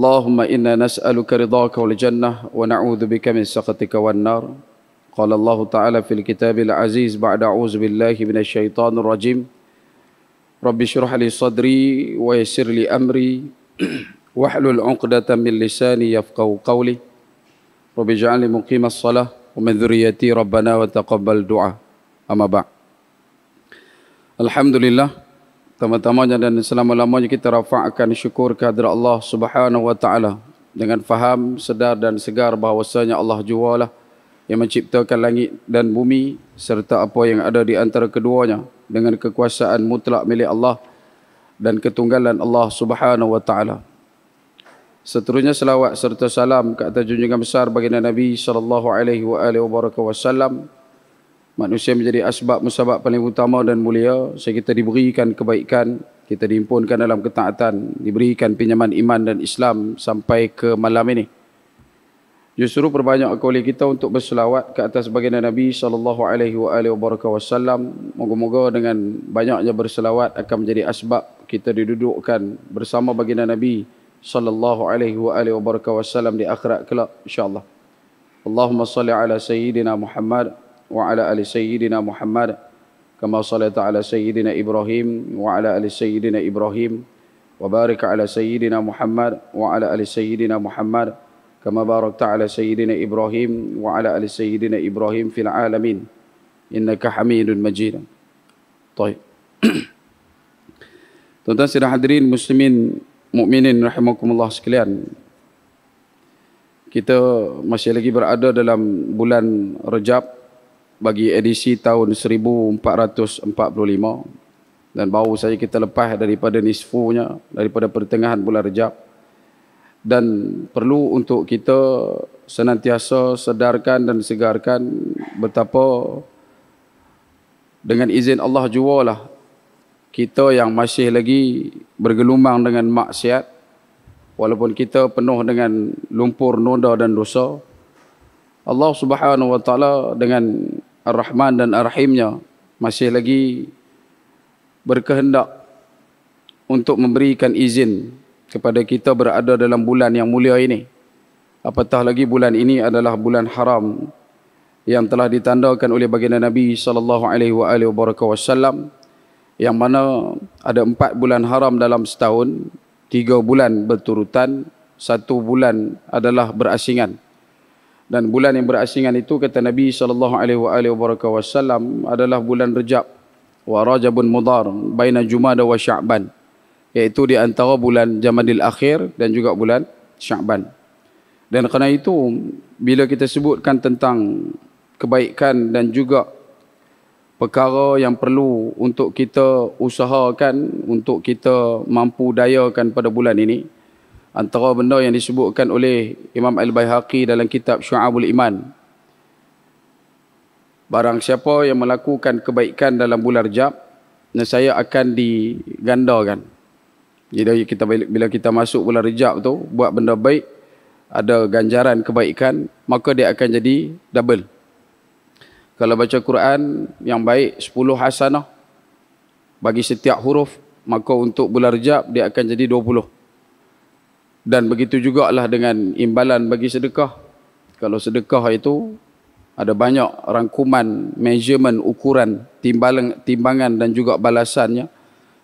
اللهم إنا نسألك رضاك والجنة ونعوذ بك من سخطك والنار قال الله تعالى في الكتاب العزيز بعد أعوذ بالله من الشيطان الرجيم رب اشرح لي صدري ويسر لي أمري واحلل عقدة من لساني يفقه قولي رب اجعلني مقيم الصلاة ومن ذريتي ربنا وتقبل دعاء أما بعد الحمد لله Tama-tamanya dan selama-lamanya kita rafa'kan syukur kehadirat Allah Subhanahu wa taala dengan faham sedar dan segar bahawasanya Allah jualah yang menciptakan langit dan bumi serta apa yang ada di antara keduanya dengan kekuasaan mutlak milik Allah dan ketunggalan Allah Subhanahu wa taala. Seterusnya selawat serta salam kata junjungan besar bagi Nabi sallallahu alaihi wasallam manusia menjadi asbab musabab paling utama dan mulia sehingga kita diberikan kebaikan kita diimpunkan dalam ketaatan diberikan pinjaman iman dan Islam sampai ke malam ini justru perbanyak kuliah kita untuk berselawat ke atas baginda Nabi sallallahu alaihi wasallam moga-moga dengan banyaknya berselawat akan menjadi asbab kita didudukkan bersama baginda Nabi sallallahu alaihi wa alihi wasallam di akhirat kelak insyaallah Allahumma salli ala sayyidina Muhammad وعلى آل سيدنا محمد كما صليت على سيدنا إبراهيم وعلى آل سيدنا إبراهيم وبارك على سيدنا محمد وعلى آل سيدنا محمد كما باركت على سيدنا إبراهيم وعلى آل سيدنا إبراهيم في العالمين إنك حميد مجيد طيب Tuan-tuan sidang hadirin muslimin mukminin rahimakumullah sekalian. Kita masih lagi berada dalam bulan Rejab 1400 bagi edisi tahun 1445 dan baru saja kita lepas daripada nisfunya daripada pertengahan bulan Rejab dan perlu untuk kita senantiasa sedarkan dan segarkan betapa dengan izin Allah jualah kita yang masih lagi bergelumang dengan maksiat walaupun kita penuh dengan lumpur noda dan dosa Allah Subhanahu wa taala dengan Ar-Rahman dan Ar-Rahimnya masih lagi berkehendak untuk memberikan izin kepada kita berada dalam bulan yang mulia ini. Apatah lagi bulan ini adalah bulan haram yang telah ditandakan oleh baginda Nabi sallallahu alaihi wasallam yang mana ada empat bulan haram dalam setahun, tiga bulan berturutan, satu bulan adalah berasingan dan bulan yang berasingan itu kata Nabi sallallahu alaihi wasallam adalah bulan Rejab wa Rajabun Mudhar baina Jumada wa Sya'ban iaitu di antara bulan Jamadil Akhir dan juga bulan Sya'ban. Dan kerana itu bila kita sebutkan tentang kebaikan dan juga perkara yang perlu untuk kita usahakan untuk kita mampu dayakan pada bulan ini antara benda yang disebutkan oleh Imam Al-Bayhaqi dalam kitab Syu'abul Iman. Barang siapa yang melakukan kebaikan dalam bulan Rajab, saya akan digandakan. Jadi kita bila kita masuk bulan Rajab tu buat benda baik ada ganjaran kebaikan, maka dia akan jadi double. Kalau baca Quran yang baik 10 hasanah bagi setiap huruf, maka untuk bulan Rajab dia akan jadi 20. Dan begitu juga lah dengan imbalan bagi sedekah. Kalau sedekah itu ada banyak rangkuman, measurement, ukuran, timbalan, timbangan dan juga balasannya.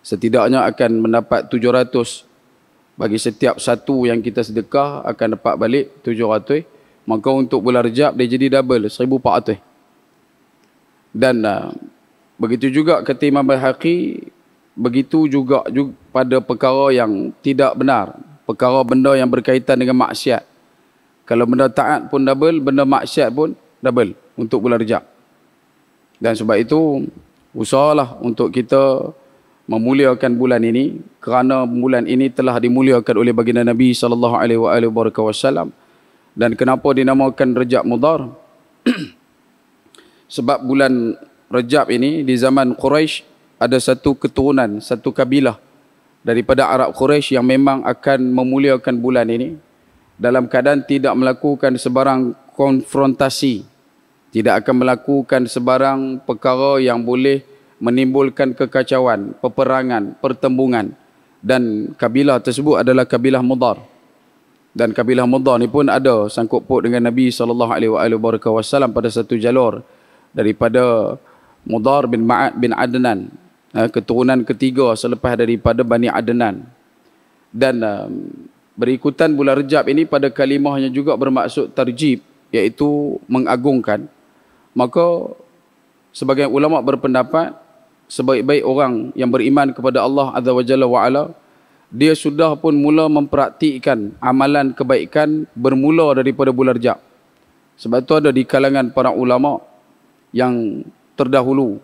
Setidaknya akan mendapat 700 bagi setiap satu yang kita sedekah akan dapat balik 700. Maka untuk bulan rejab dia jadi double, 1400. Dan uh, begitu juga kata Imam begitu juga, juga pada perkara yang tidak benar perkara benda yang berkaitan dengan maksiat. Kalau benda taat pun double, benda maksiat pun double untuk bulan rejab. Dan sebab itu, usahalah untuk kita memuliakan bulan ini kerana bulan ini telah dimuliakan oleh baginda Nabi Sallallahu Alaihi Wasallam. dan kenapa dinamakan Rejab Mudar sebab bulan Rejab ini di zaman Quraisy ada satu keturunan, satu kabilah daripada Arab Quraisy yang memang akan memuliakan bulan ini dalam keadaan tidak melakukan sebarang konfrontasi tidak akan melakukan sebarang perkara yang boleh menimbulkan kekacauan, peperangan, pertembungan dan kabilah tersebut adalah kabilah mudar. Dan kabilah mudar ni pun ada sangkut paut dengan Nabi sallallahu alaihi wasallam pada satu jalur daripada mudar bin Ma'ad bin Adnan Ha, keturunan ketiga selepas daripada Bani Adnan. Dan um, berikutan bulan Rejab ini pada kalimahnya juga bermaksud tarjib iaitu mengagungkan. Maka sebagai ulama berpendapat sebaik-baik orang yang beriman kepada Allah Azza wa Jalla wa Ala dia sudah pun mula mempraktikkan amalan kebaikan bermula daripada bulan Rejab. Sebab itu ada di kalangan para ulama yang terdahulu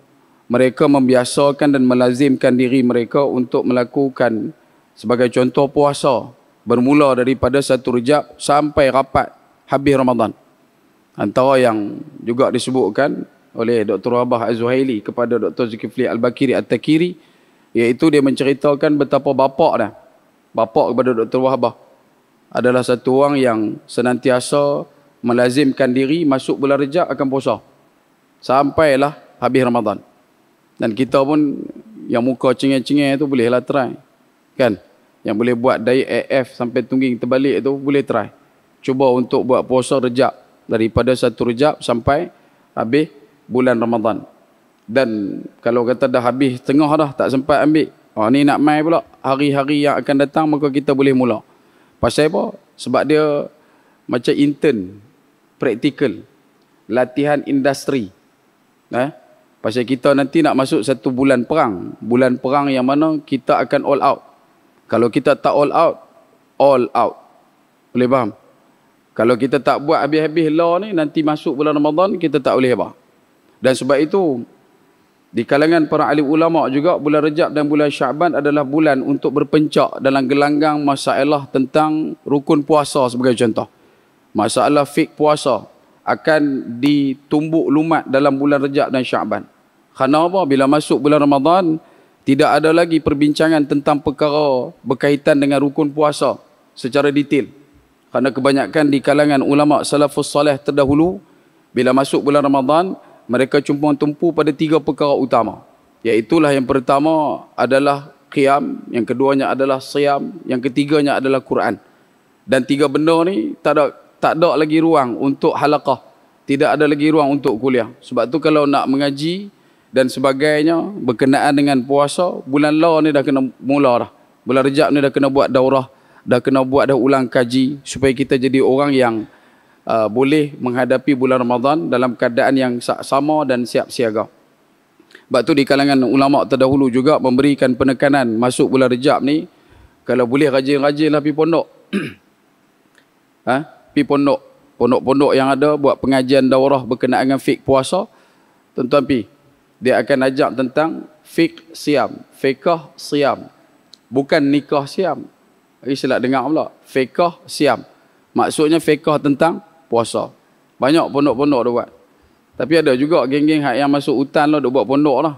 mereka membiasakan dan melazimkan diri mereka untuk melakukan sebagai contoh puasa bermula daripada satu rejab sampai rapat habis Ramadan. Antara yang juga disebutkan oleh Dr. Rabah Az-Zuhaili kepada Dr. Zulkifli Al-Bakiri At-Takiri iaitu dia menceritakan betapa bapak dah bapak kepada Dr. Wahbah adalah satu orang yang senantiasa melazimkan diri masuk bulan Rejab akan puasa sampailah habis Ramadan. Dan kita pun yang muka cengeng-cengeng tu bolehlah try. Kan? Yang boleh buat diet AF sampai tungging terbalik tu boleh try. Cuba untuk buat puasa rejab daripada satu rejab sampai habis bulan Ramadan. Dan kalau kata dah habis tengah dah tak sempat ambil. Oh ni nak mai pula hari-hari yang akan datang maka kita boleh mula. Pasal apa? Sebab dia macam intern practical latihan industri. Eh? Pasal kita nanti nak masuk satu bulan perang. Bulan perang yang mana kita akan all out. Kalau kita tak all out, all out. Boleh faham? Kalau kita tak buat habis-habis law ni, nanti masuk bulan Ramadan, kita tak boleh apa. Dan sebab itu, di kalangan para alim ulama juga, bulan Rejab dan bulan Syaban adalah bulan untuk berpencak dalam gelanggang masalah tentang rukun puasa sebagai contoh. Masalah fik puasa akan ditumbuk lumat dalam bulan Rejab dan Syaban. Kerana apa? Bila masuk bulan Ramadan, tidak ada lagi perbincangan tentang perkara berkaitan dengan rukun puasa secara detail. Kerana kebanyakan di kalangan ulama salafus salih terdahulu, bila masuk bulan Ramadan, mereka cuma tumpu pada tiga perkara utama. Iaitulah yang pertama adalah qiyam, yang keduanya adalah siam, yang ketiganya adalah Quran. Dan tiga benda ni tak ada, tak ada lagi ruang untuk halakah. Tidak ada lagi ruang untuk kuliah. Sebab tu kalau nak mengaji, dan sebagainya berkenaan dengan puasa bulan lah ni dah kena mula dah bulan rejab ni dah kena buat daurah dah kena buat dah ulang kaji supaya kita jadi orang yang uh, boleh menghadapi bulan Ramadan dalam keadaan yang sama dan siap siaga sebab tu di kalangan ulama terdahulu juga memberikan penekanan masuk bulan rejab ni kalau boleh rajin-rajinlah pergi pondok ha? pergi pondok pondok-pondok yang ada buat pengajian daurah berkenaan dengan fik puasa tuan-tuan pergi dia akan ajak tentang fiqh siam, fiqh siam. Bukan nikah siam. Hari silap dengar pula. Fiqh siam. Maksudnya fiqh tentang puasa. Banyak pondok-pondok dia buat. Tapi ada juga geng-geng yang masuk hutan lah, dia buat pondok lah.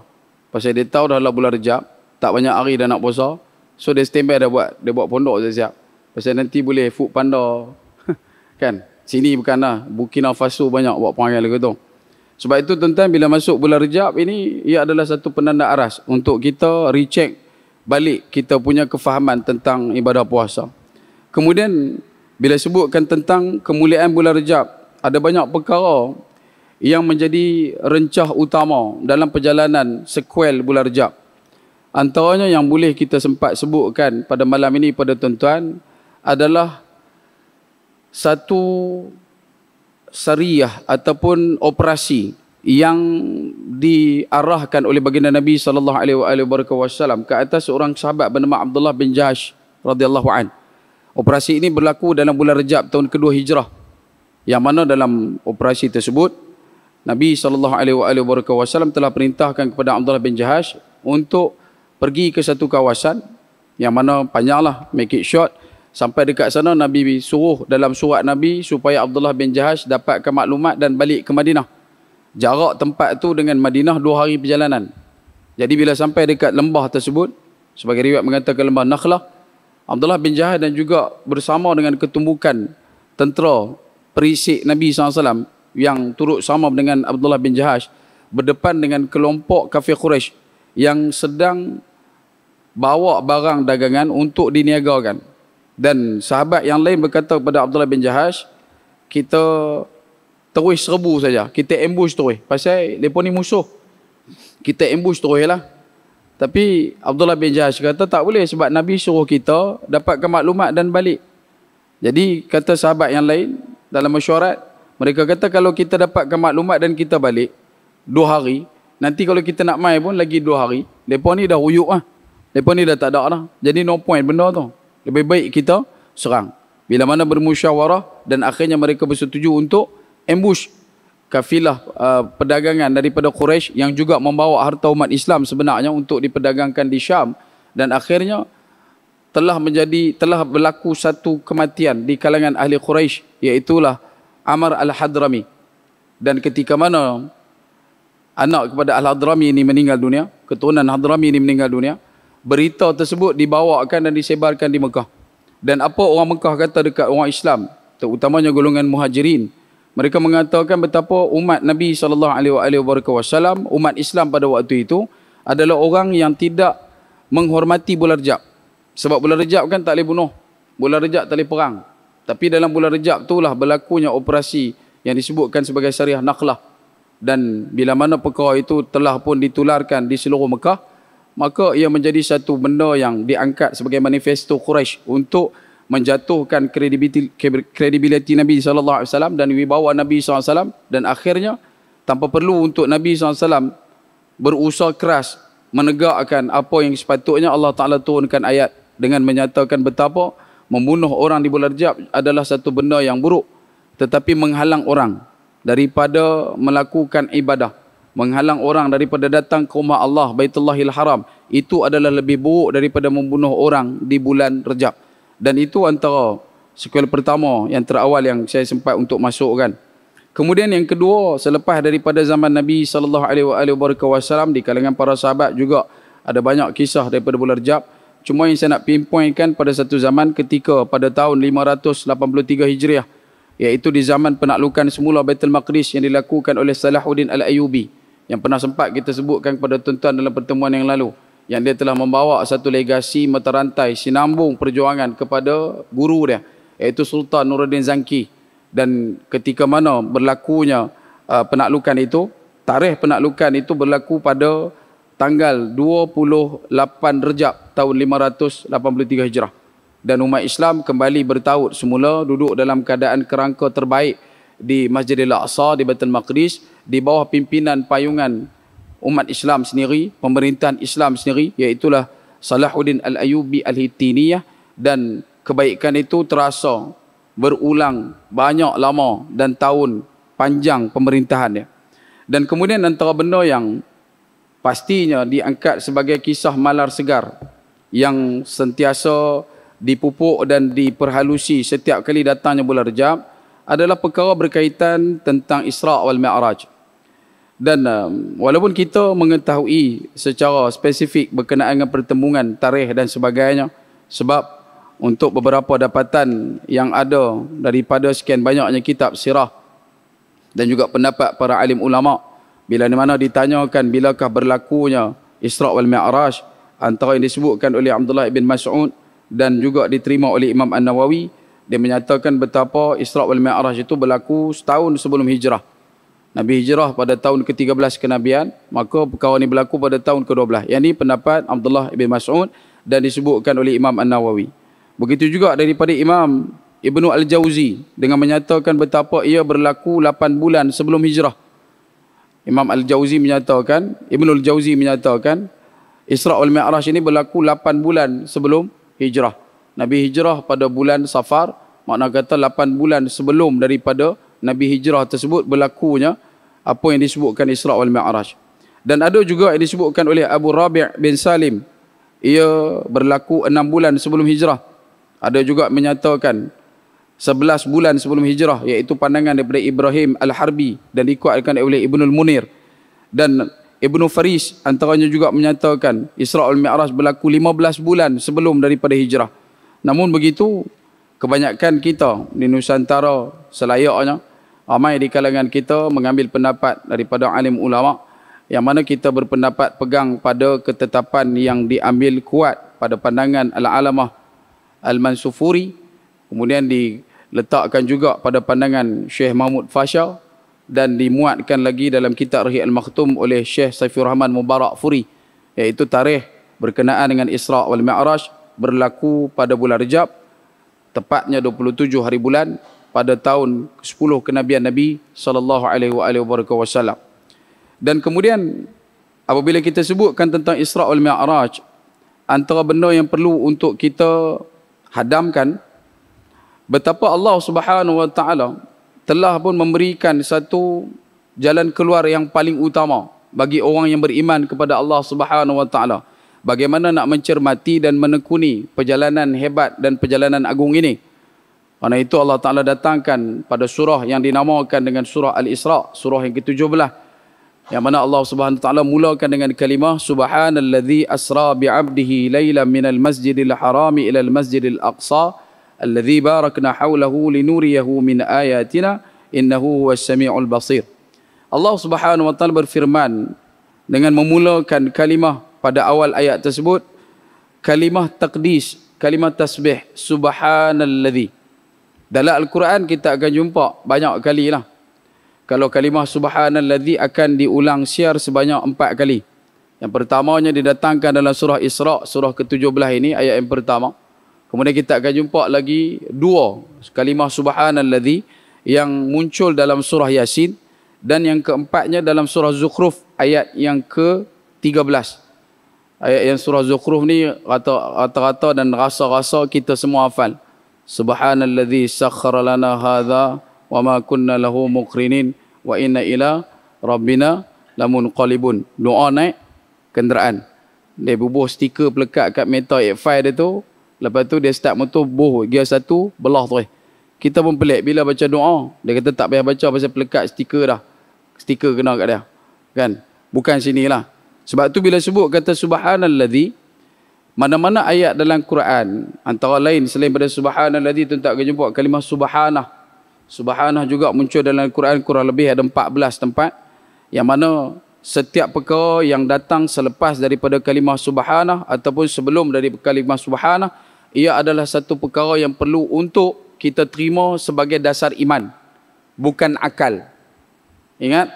Pasal dia tahu dah lah bulan rejab, tak banyak hari dah nak puasa. So dia stand by dia buat, dia buat pondok siap-siap. Pasal nanti boleh food panda. kan? Sini bukanlah lah. Bukina Faso banyak buat panggil lagi tu. Sebab itu tuan-tuan bila masuk bulan Rejab ini ia adalah satu penanda aras untuk kita recheck balik kita punya kefahaman tentang ibadah puasa. Kemudian bila sebutkan tentang kemuliaan bulan Rejab ada banyak perkara yang menjadi rencah utama dalam perjalanan sequel bulan Rejab. Antaranya yang boleh kita sempat sebutkan pada malam ini pada tuan-tuan adalah satu sariyah ataupun operasi yang diarahkan oleh baginda Nabi sallallahu alaihi wasallam ke atas seorang sahabat bernama Abdullah bin Jahsh radhiyallahu an. Operasi ini berlaku dalam bulan Rejab tahun kedua Hijrah. Yang mana dalam operasi tersebut Nabi sallallahu alaihi wasallam telah perintahkan kepada Abdullah bin Jahsh untuk pergi ke satu kawasan yang mana panjanglah make it short Sampai dekat sana Nabi suruh dalam surat Nabi supaya Abdullah bin Jahash dapatkan maklumat dan balik ke Madinah. Jarak tempat tu dengan Madinah dua hari perjalanan. Jadi bila sampai dekat lembah tersebut, sebagai riwayat mengatakan lembah Nakhlah, Abdullah bin Jahash dan juga bersama dengan ketumbukan tentera perisik Nabi SAW yang turut sama dengan Abdullah bin Jahash berdepan dengan kelompok kafir Quraisy yang sedang bawa barang dagangan untuk diniagakan. Dan sahabat yang lain berkata kepada Abdullah bin Jahash, kita terus serbu saja. Kita ambush terus. Pasal mereka ni musuh. Kita ambush terus lah. Tapi Abdullah bin Jahash kata tak boleh sebab Nabi suruh kita dapatkan maklumat dan balik. Jadi kata sahabat yang lain dalam mesyuarat, mereka kata kalau kita dapatkan maklumat dan kita balik, dua hari, nanti kalau kita nak main pun lagi dua hari, mereka ni dah huyuk lah. Mereka ni dah tak ada lah. Jadi no point benda tu lebih baik kita serang. Bila mana bermusyawarah dan akhirnya mereka bersetuju untuk ambush kafilah uh, perdagangan daripada Quraisy yang juga membawa harta umat Islam sebenarnya untuk diperdagangkan di Syam dan akhirnya telah menjadi telah berlaku satu kematian di kalangan ahli Quraisy iaitu Amr al-Hadrami. Dan ketika mana anak kepada al-Hadrami ini meninggal dunia, keturunan Hadrami ini meninggal dunia, berita tersebut dibawakan dan disebarkan di Mekah. Dan apa orang Mekah kata dekat orang Islam, terutamanya golongan muhajirin, mereka mengatakan betapa umat Nabi SAW, umat Islam pada waktu itu, adalah orang yang tidak menghormati bola rejab. Sebab bola rejab kan tak boleh bunuh. Bola rejab tak boleh perang. Tapi dalam bola rejab itulah berlakunya operasi yang disebutkan sebagai syariah naklah. Dan bila mana perkara itu telah pun ditularkan di seluruh Mekah, maka ia menjadi satu benda yang diangkat sebagai manifesto Quraisy untuk menjatuhkan kredibiliti, kredibiliti Nabi sallallahu alaihi wasallam dan wibawa Nabi sallallahu alaihi wasallam dan akhirnya tanpa perlu untuk Nabi sallallahu alaihi wasallam berusaha keras menegakkan apa yang sepatutnya Allah taala turunkan ayat dengan menyatakan betapa membunuh orang di bulan Rajab adalah satu benda yang buruk tetapi menghalang orang daripada melakukan ibadah menghalang orang daripada datang ke rumah Allah Baitullahil Haram itu adalah lebih buruk daripada membunuh orang di bulan Rejab dan itu antara sekolah pertama yang terawal yang saya sempat untuk masukkan kemudian yang kedua selepas daripada zaman Nabi sallallahu alaihi wasallam di kalangan para sahabat juga ada banyak kisah daripada bulan Rejab cuma yang saya nak pinpointkan pada satu zaman ketika pada tahun 583 Hijriah iaitu di zaman penaklukan semula Baitul Maqdis yang dilakukan oleh Salahuddin Al-Ayyubi yang pernah sempat kita sebutkan kepada tuan-tuan dalam pertemuan yang lalu yang dia telah membawa satu legasi mata rantai sinambung perjuangan kepada guru dia iaitu Sultan Nuruddin Zanki dan ketika mana berlakunya uh, penaklukan itu tarikh penaklukan itu berlaku pada tanggal 28 Rejab tahun 583 Hijrah dan umat Islam kembali bertaut semula duduk dalam keadaan kerangka terbaik di Masjidil Aqsa di Baitul Maqdis di bawah pimpinan payungan umat Islam sendiri, pemerintahan Islam sendiri, iaitulah Salahuddin Al-Ayubi Al-Hitiniyah dan kebaikan itu terasa berulang banyak lama dan tahun panjang pemerintahannya. Dan kemudian antara benda yang pastinya diangkat sebagai kisah malar segar yang sentiasa dipupuk dan diperhalusi setiap kali datangnya bulan Rejab adalah perkara berkaitan tentang Isra' wal Mi'raj. Uh, dan um, walaupun kita mengetahui secara spesifik berkenaan dengan pertembungan tarikh dan sebagainya sebab untuk beberapa dapatan yang ada daripada sekian banyaknya kitab sirah dan juga pendapat para alim ulama bila mana ditanyakan bilakah berlakunya Isra wal Mi'raj antara yang disebutkan oleh Abdullah bin Mas'ud dan juga diterima oleh Imam An-Nawawi dia menyatakan betapa Isra wal Mi'raj itu berlaku setahun sebelum hijrah Nabi hijrah pada tahun ke-13 kenabian, maka perkara ini berlaku pada tahun ke-12. Yang ini pendapat Abdullah bin Mas'ud dan disebutkan oleh Imam An-Nawawi. Begitu juga daripada Imam Ibnu Al-Jauzi dengan menyatakan betapa ia berlaku 8 bulan sebelum hijrah. Imam Al-Jauzi menyatakan, Ibnu Al-Jauzi menyatakan, Isra' wal Mi'raj ini berlaku 8 bulan sebelum hijrah. Nabi hijrah pada bulan Safar, makna kata 8 bulan sebelum daripada Nabi Hijrah tersebut berlakunya apa yang disebutkan Isra wal Mi'raj. Dan ada juga yang disebutkan oleh Abu Rabi' bin Salim. Ia berlaku enam bulan sebelum hijrah. Ada juga menyatakan sebelas bulan sebelum hijrah iaitu pandangan daripada Ibrahim Al-Harbi dan dikuatkan oleh Ibn Al-Munir. Dan Ibn Faris antaranya juga menyatakan Isra'ul Mi'raj berlaku lima belas bulan sebelum daripada hijrah. Namun begitu kebanyakan kita di Nusantara selayaknya ramai di kalangan kita mengambil pendapat daripada alim ulama yang mana kita berpendapat pegang pada ketetapan yang diambil kuat pada pandangan al-alamah al-mansufuri kemudian diletakkan juga pada pandangan Syekh Mahmud Fasha dan dimuatkan lagi dalam kitab Rahi al Makhtum oleh Syekh Saifur Rahman Mubarak Furi iaitu tarikh berkenaan dengan Isra' wal Mi'raj berlaku pada bulan Rejab tepatnya 27 hari bulan pada tahun 10 kenabian Nabi sallallahu alaihi wasallam. Dan kemudian apabila kita sebutkan tentang Isra'ul Mi'raj antara benda yang perlu untuk kita hadamkan betapa Allah Subhanahu wa taala telah pun memberikan satu jalan keluar yang paling utama bagi orang yang beriman kepada Allah Subhanahu wa taala bagaimana nak mencermati dan menekuni perjalanan hebat dan perjalanan agung ini. Karena itu Allah Ta'ala datangkan pada surah yang dinamakan dengan surah Al-Isra' surah yang ke-17 yang mana Allah Subhanahu taala mulakan dengan kalimah subhanallazi asra bi abdihi laila minal masjidil harami ila al masjidil aqsa allazi barakna hawlahu linuriyahu min ayatina innahu huwas samiul basir Allah Subhanahu wa taala berfirman dengan memulakan kalimah pada awal ayat tersebut kalimah takdis, kalimah tasbih subhanalladzi. Dalam al-Quran kita akan jumpa banyak kali lah. Kalau kalimah subhanalladzi akan diulang siar sebanyak empat kali. Yang pertamanya didatangkan dalam surah Isra, surah ke-17 ini ayat yang pertama. Kemudian kita akan jumpa lagi dua kalimah subhanalladzi yang muncul dalam surah Yasin dan yang keempatnya dalam surah Zukhruf ayat yang ke 13 ayat yang surah Zukhruf ni rata-rata dan rasa-rasa kita semua hafal. Subhanalladzi sakhkhara lana hadza wa ma kunna lahu muqrinin wa inna ila rabbina lamunqalibun. Doa naik kenderaan. Dia bubuh stiker pelekat kat meter F5 dia tu. Lepas tu dia start motor buh gear satu belah tu. Kita pun pelik bila baca doa. Dia kata tak payah baca pasal pelekat stiker dah. Stiker kena kat dia. Kan? Bukan sinilah. Sebab tu bila sebut kata subhanallazi mana-mana ayat dalam Quran antara lain selain pada subhanallazi tu tak jumpa kalimah subhanah. Subhanah juga muncul dalam Quran kurang lebih ada 14 tempat yang mana setiap perkara yang datang selepas daripada kalimah subhanah ataupun sebelum dari kalimah subhanah ia adalah satu perkara yang perlu untuk kita terima sebagai dasar iman bukan akal. Ingat,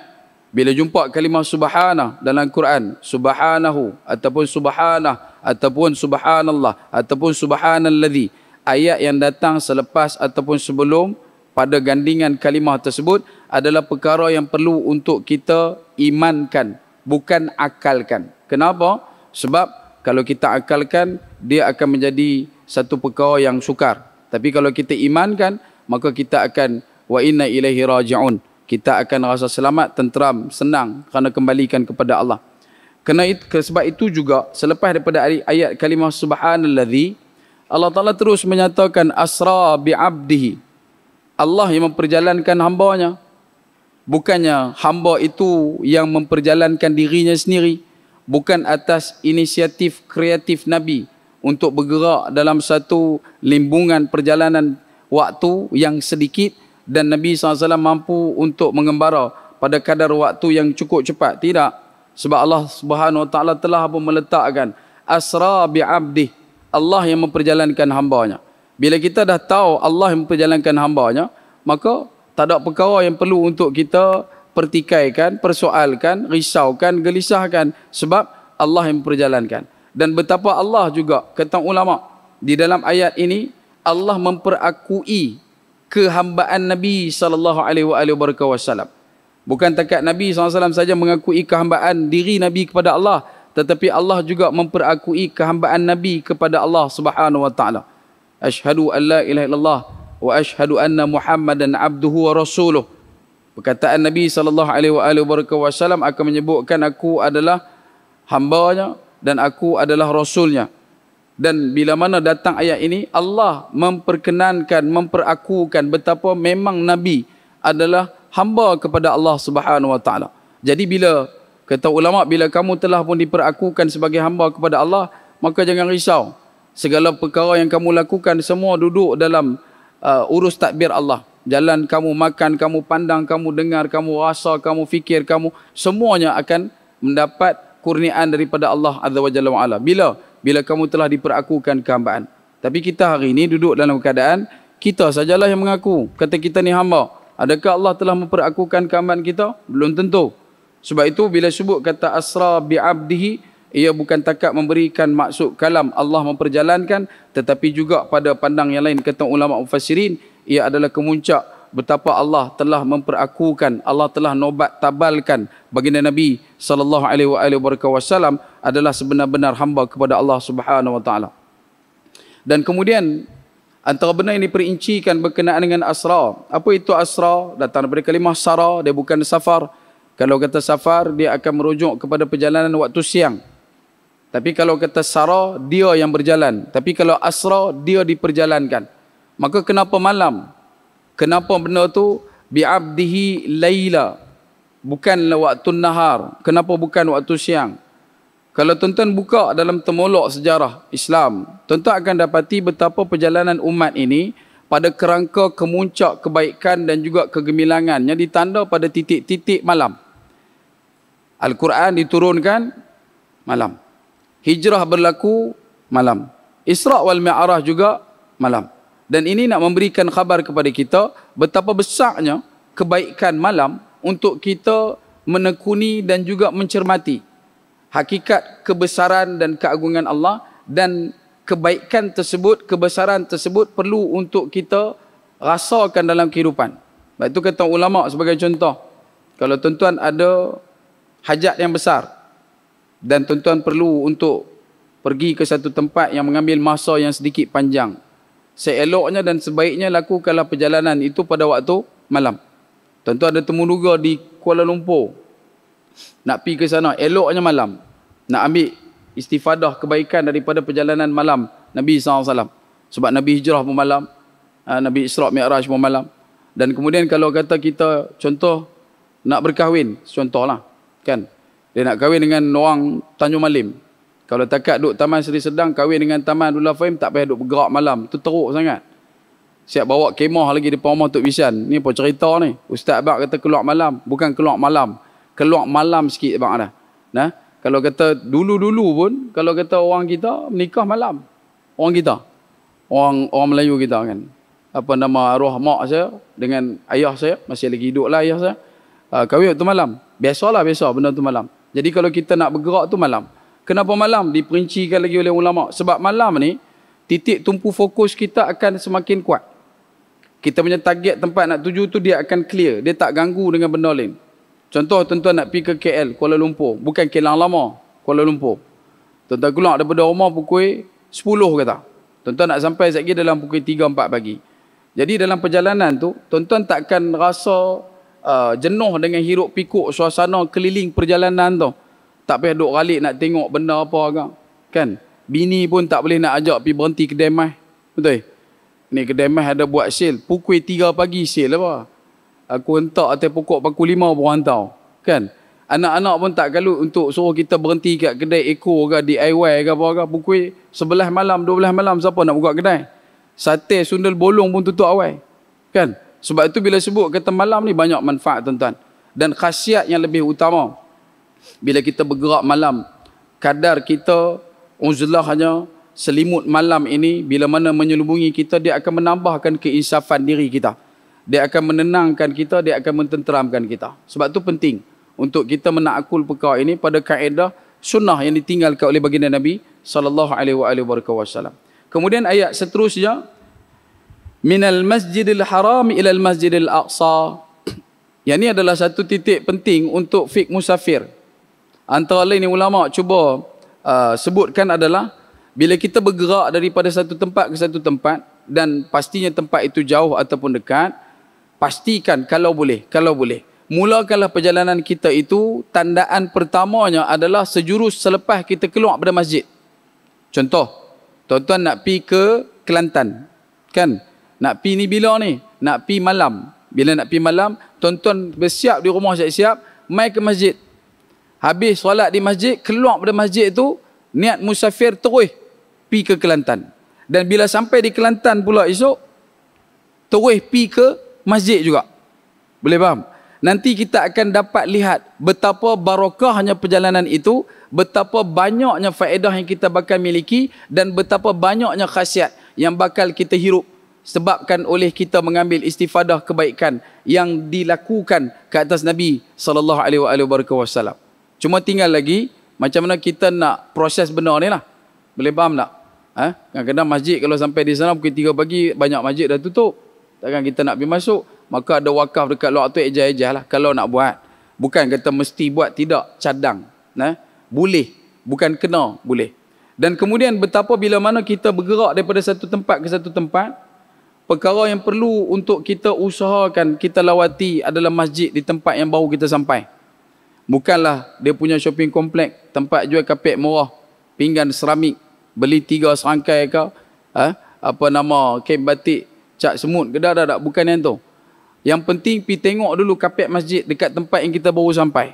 bila jumpa kalimah subhana dalam Quran, subhanahu ataupun Subhana ataupun subhanallah ataupun subhanalladzi, ayat yang datang selepas ataupun sebelum pada gandingan kalimah tersebut adalah perkara yang perlu untuk kita imankan, bukan akalkan. Kenapa? Sebab kalau kita akalkan, dia akan menjadi satu perkara yang sukar. Tapi kalau kita imankan, maka kita akan wa inna ilaihi raji'un kita akan rasa selamat, tenteram, senang kerana kembalikan kepada Allah. Kena itu, sebab itu juga selepas daripada ayat kalimah subhanallazi Allah Taala terus menyatakan asra bi abdihi. Allah yang memperjalankan hamba-Nya. Bukannya hamba itu yang memperjalankan dirinya sendiri bukan atas inisiatif kreatif Nabi untuk bergerak dalam satu limbungan perjalanan waktu yang sedikit dan Nabi SAW mampu untuk mengembara pada kadar waktu yang cukup cepat. Tidak. Sebab Allah Subhanahu Wa Taala telah pun meletakkan asra bi abdi Allah yang memperjalankan hambanya. Bila kita dah tahu Allah yang memperjalankan hambanya, maka tak ada perkara yang perlu untuk kita pertikaikan, persoalkan, risaukan, gelisahkan sebab Allah yang memperjalankan. Dan betapa Allah juga kata ulama di dalam ayat ini Allah memperakui kehambaan Nabi sallallahu alaihi wasallam. Bukan takat Nabi SAW saja mengakui kehambaan diri Nabi kepada Allah. Tetapi Allah juga memperakui kehambaan Nabi kepada Allah subhanahu wa ta'ala. Ashadu an la ilaha illallah wa ashadu anna muhammadan abduhu wa rasuluh. Perkataan Nabi Wasallam akan menyebutkan aku adalah hambanya dan aku adalah rasulnya dan bila mana datang ayat ini Allah memperkenankan memperakukan betapa memang nabi adalah hamba kepada Allah Subhanahu wa taala. Jadi bila kata ulama bila kamu telah pun diperakukan sebagai hamba kepada Allah maka jangan risau. Segala perkara yang kamu lakukan semua duduk dalam uh, urus takbir Allah. Jalan kamu makan, kamu pandang, kamu dengar, kamu rasa, kamu fikir, kamu semuanya akan mendapat kurniaan daripada Allah Azza wa Jalla. Bila bila kamu telah diperakukan kehambaan. Tapi kita hari ini duduk dalam keadaan kita sajalah yang mengaku. Kata kita ni hamba. Adakah Allah telah memperakukan kehambaan kita? Belum tentu. Sebab itu bila sebut kata asra bi abdihi ia bukan takat memberikan maksud kalam Allah memperjalankan tetapi juga pada pandang yang lain kata ulama mufassirin ia adalah kemuncak betapa Allah telah memperakukan, Allah telah nobat tabalkan bagi Nabi sallallahu alaihi wasallam adalah sebenar-benar hamba kepada Allah Subhanahu wa taala. Dan kemudian antara benda ini perincikan berkenaan dengan asra. Apa itu asra? Datang daripada kalimah sara, dia bukan safar. Kalau kata safar, dia akan merujuk kepada perjalanan waktu siang. Tapi kalau kata sara, dia yang berjalan. Tapi kalau asra, dia diperjalankan. Maka kenapa malam? Kenapa benda tu bi'abdihi laila bukan waktu nahar kenapa bukan waktu siang kalau tuan-tuan buka dalam temolok sejarah Islam tuan-tuan akan dapati betapa perjalanan umat ini pada kerangka kemuncak kebaikan dan juga kegemilangan yang ditanda pada titik-titik malam Al-Quran diturunkan malam hijrah berlaku malam Isra' wal Mi'raj juga malam dan ini nak memberikan khabar kepada kita betapa besarnya kebaikan malam untuk kita menekuni dan juga mencermati hakikat kebesaran dan keagungan Allah dan kebaikan tersebut, kebesaran tersebut perlu untuk kita rasakan dalam kehidupan. Sebab itu kata ulama sebagai contoh, kalau tuan-tuan ada hajat yang besar dan tuan-tuan perlu untuk pergi ke satu tempat yang mengambil masa yang sedikit panjang seeloknya dan sebaiknya lakukanlah perjalanan itu pada waktu malam. Tentu ada temu duga di Kuala Lumpur. Nak pergi ke sana, eloknya malam. Nak ambil istifadah kebaikan daripada perjalanan malam Nabi SAW. Sebab Nabi Hijrah pun malam. Ah, Nabi Isra' Mi'raj pun malam. Dan kemudian kalau kata kita contoh nak berkahwin, contohlah. Kan? Dia nak kahwin dengan orang Tanjung Malim. Kalau takat duduk Taman Seri Sedang, kahwin dengan Taman Abdullah Fahim, tak payah duduk bergerak malam. Itu teruk sangat. Siap bawa kemah lagi di rumah Tok bishan. Ni apa cerita ni? Ustaz Abak kata keluar malam. Bukan keluar malam. Keluar malam sikit Abak dah. Nah, kalau kata dulu-dulu pun, kalau kata orang kita menikah malam. Orang kita. Orang orang Melayu kita kan. Apa nama arwah mak saya dengan ayah saya. Masih lagi hidup lah ayah saya. Uh, kahwin waktu malam. Biasalah biasa benda tu malam. Jadi kalau kita nak bergerak tu malam. Kenapa malam? Diperincikan lagi oleh ulama. Sebab malam ni, titik tumpu fokus kita akan semakin kuat. Kita punya target tempat nak tuju tu dia akan clear. Dia tak ganggu dengan benda lain. Contoh tuan-tuan nak pergi ke KL, Kuala Lumpur. Bukan Kelang Lama, Kuala Lumpur. Tuan-tuan keluar daripada rumah pukul 10 kata. Tuan-tuan nak sampai sekejap dalam pukul 3-4 pagi. Jadi dalam perjalanan tu, tuan-tuan takkan rasa uh, jenuh dengan hiruk pikuk suasana keliling perjalanan tu tak payah duk ralik nak tengok benda apa agak, Kan? Bini pun tak boleh nak ajak pergi berhenti kedai mai. Betul? Ni kedai mai ada buat sale. Pukul tiga pagi sale apa? Aku hentak atas pokok pukul lima pun hantar. Kan? Anak-anak pun tak kalut untuk suruh kita berhenti kat kedai Eko ke DIY ke apa ke. Pukul sebelah malam, dua belah malam siapa nak buka kedai? Sate, sundel, bolong pun tutup awal. Kan? Sebab itu bila sebut kata malam ni banyak manfaat tuan-tuan. Dan khasiat yang lebih utama. Bila kita bergerak malam, kadar kita hanya selimut malam ini bila mana menyelubungi kita dia akan menambahkan keinsafan diri kita. Dia akan menenangkan kita, dia akan mententeramkan kita. Sebab tu penting untuk kita menakul perkara ini pada kaedah sunnah yang ditinggalkan oleh baginda Nabi sallallahu alaihi wasallam. Kemudian ayat seterusnya minal masjidil haram ilal masjidil aqsa. Yang ini adalah satu titik penting untuk fik musafir antara lain ulama' cuba uh, sebutkan adalah bila kita bergerak daripada satu tempat ke satu tempat dan pastinya tempat itu jauh ataupun dekat pastikan kalau boleh kalau boleh mulakanlah perjalanan kita itu tandaan pertamanya adalah sejurus selepas kita keluar pada masjid contoh tuan-tuan nak pi ke Kelantan kan nak pi ni bila ni nak pi malam bila nak pi malam tuan-tuan bersiap di rumah siap-siap mai ke masjid habis solat di masjid, keluar dari masjid itu niat musafir terus pi ke Kelantan. Dan bila sampai di Kelantan pula esok, terus pi ke masjid juga. Boleh faham? Nanti kita akan dapat lihat betapa barakahnya perjalanan itu, betapa banyaknya faedah yang kita bakal miliki dan betapa banyaknya khasiat yang bakal kita hirup sebabkan oleh kita mengambil istifadah kebaikan yang dilakukan ke atas Nabi sallallahu alaihi wasallam. Cuma tinggal lagi macam mana kita nak proses benda ni lah. Boleh faham tak? Eh? Kadang-kadang masjid kalau sampai di sana pukul 3 pagi banyak masjid dah tutup. Takkan kita nak pergi masuk. Maka ada wakaf dekat luar tu ejah-ejah lah kalau nak buat. Bukan kata mesti buat, tidak. Cadang. Eh? Boleh. Bukan kena, boleh. Dan kemudian betapa bila mana kita bergerak daripada satu tempat ke satu tempat, perkara yang perlu untuk kita usahakan, kita lawati adalah masjid di tempat yang baru kita sampai. Bukanlah dia punya shopping complex, tempat jual kapek murah, pinggan seramik, beli tiga serangkai ke, eh, ha? apa nama, kain batik, cat semut, kedah dah tak, bukan yang tu. Yang penting pi tengok dulu kapek masjid dekat tempat yang kita baru sampai.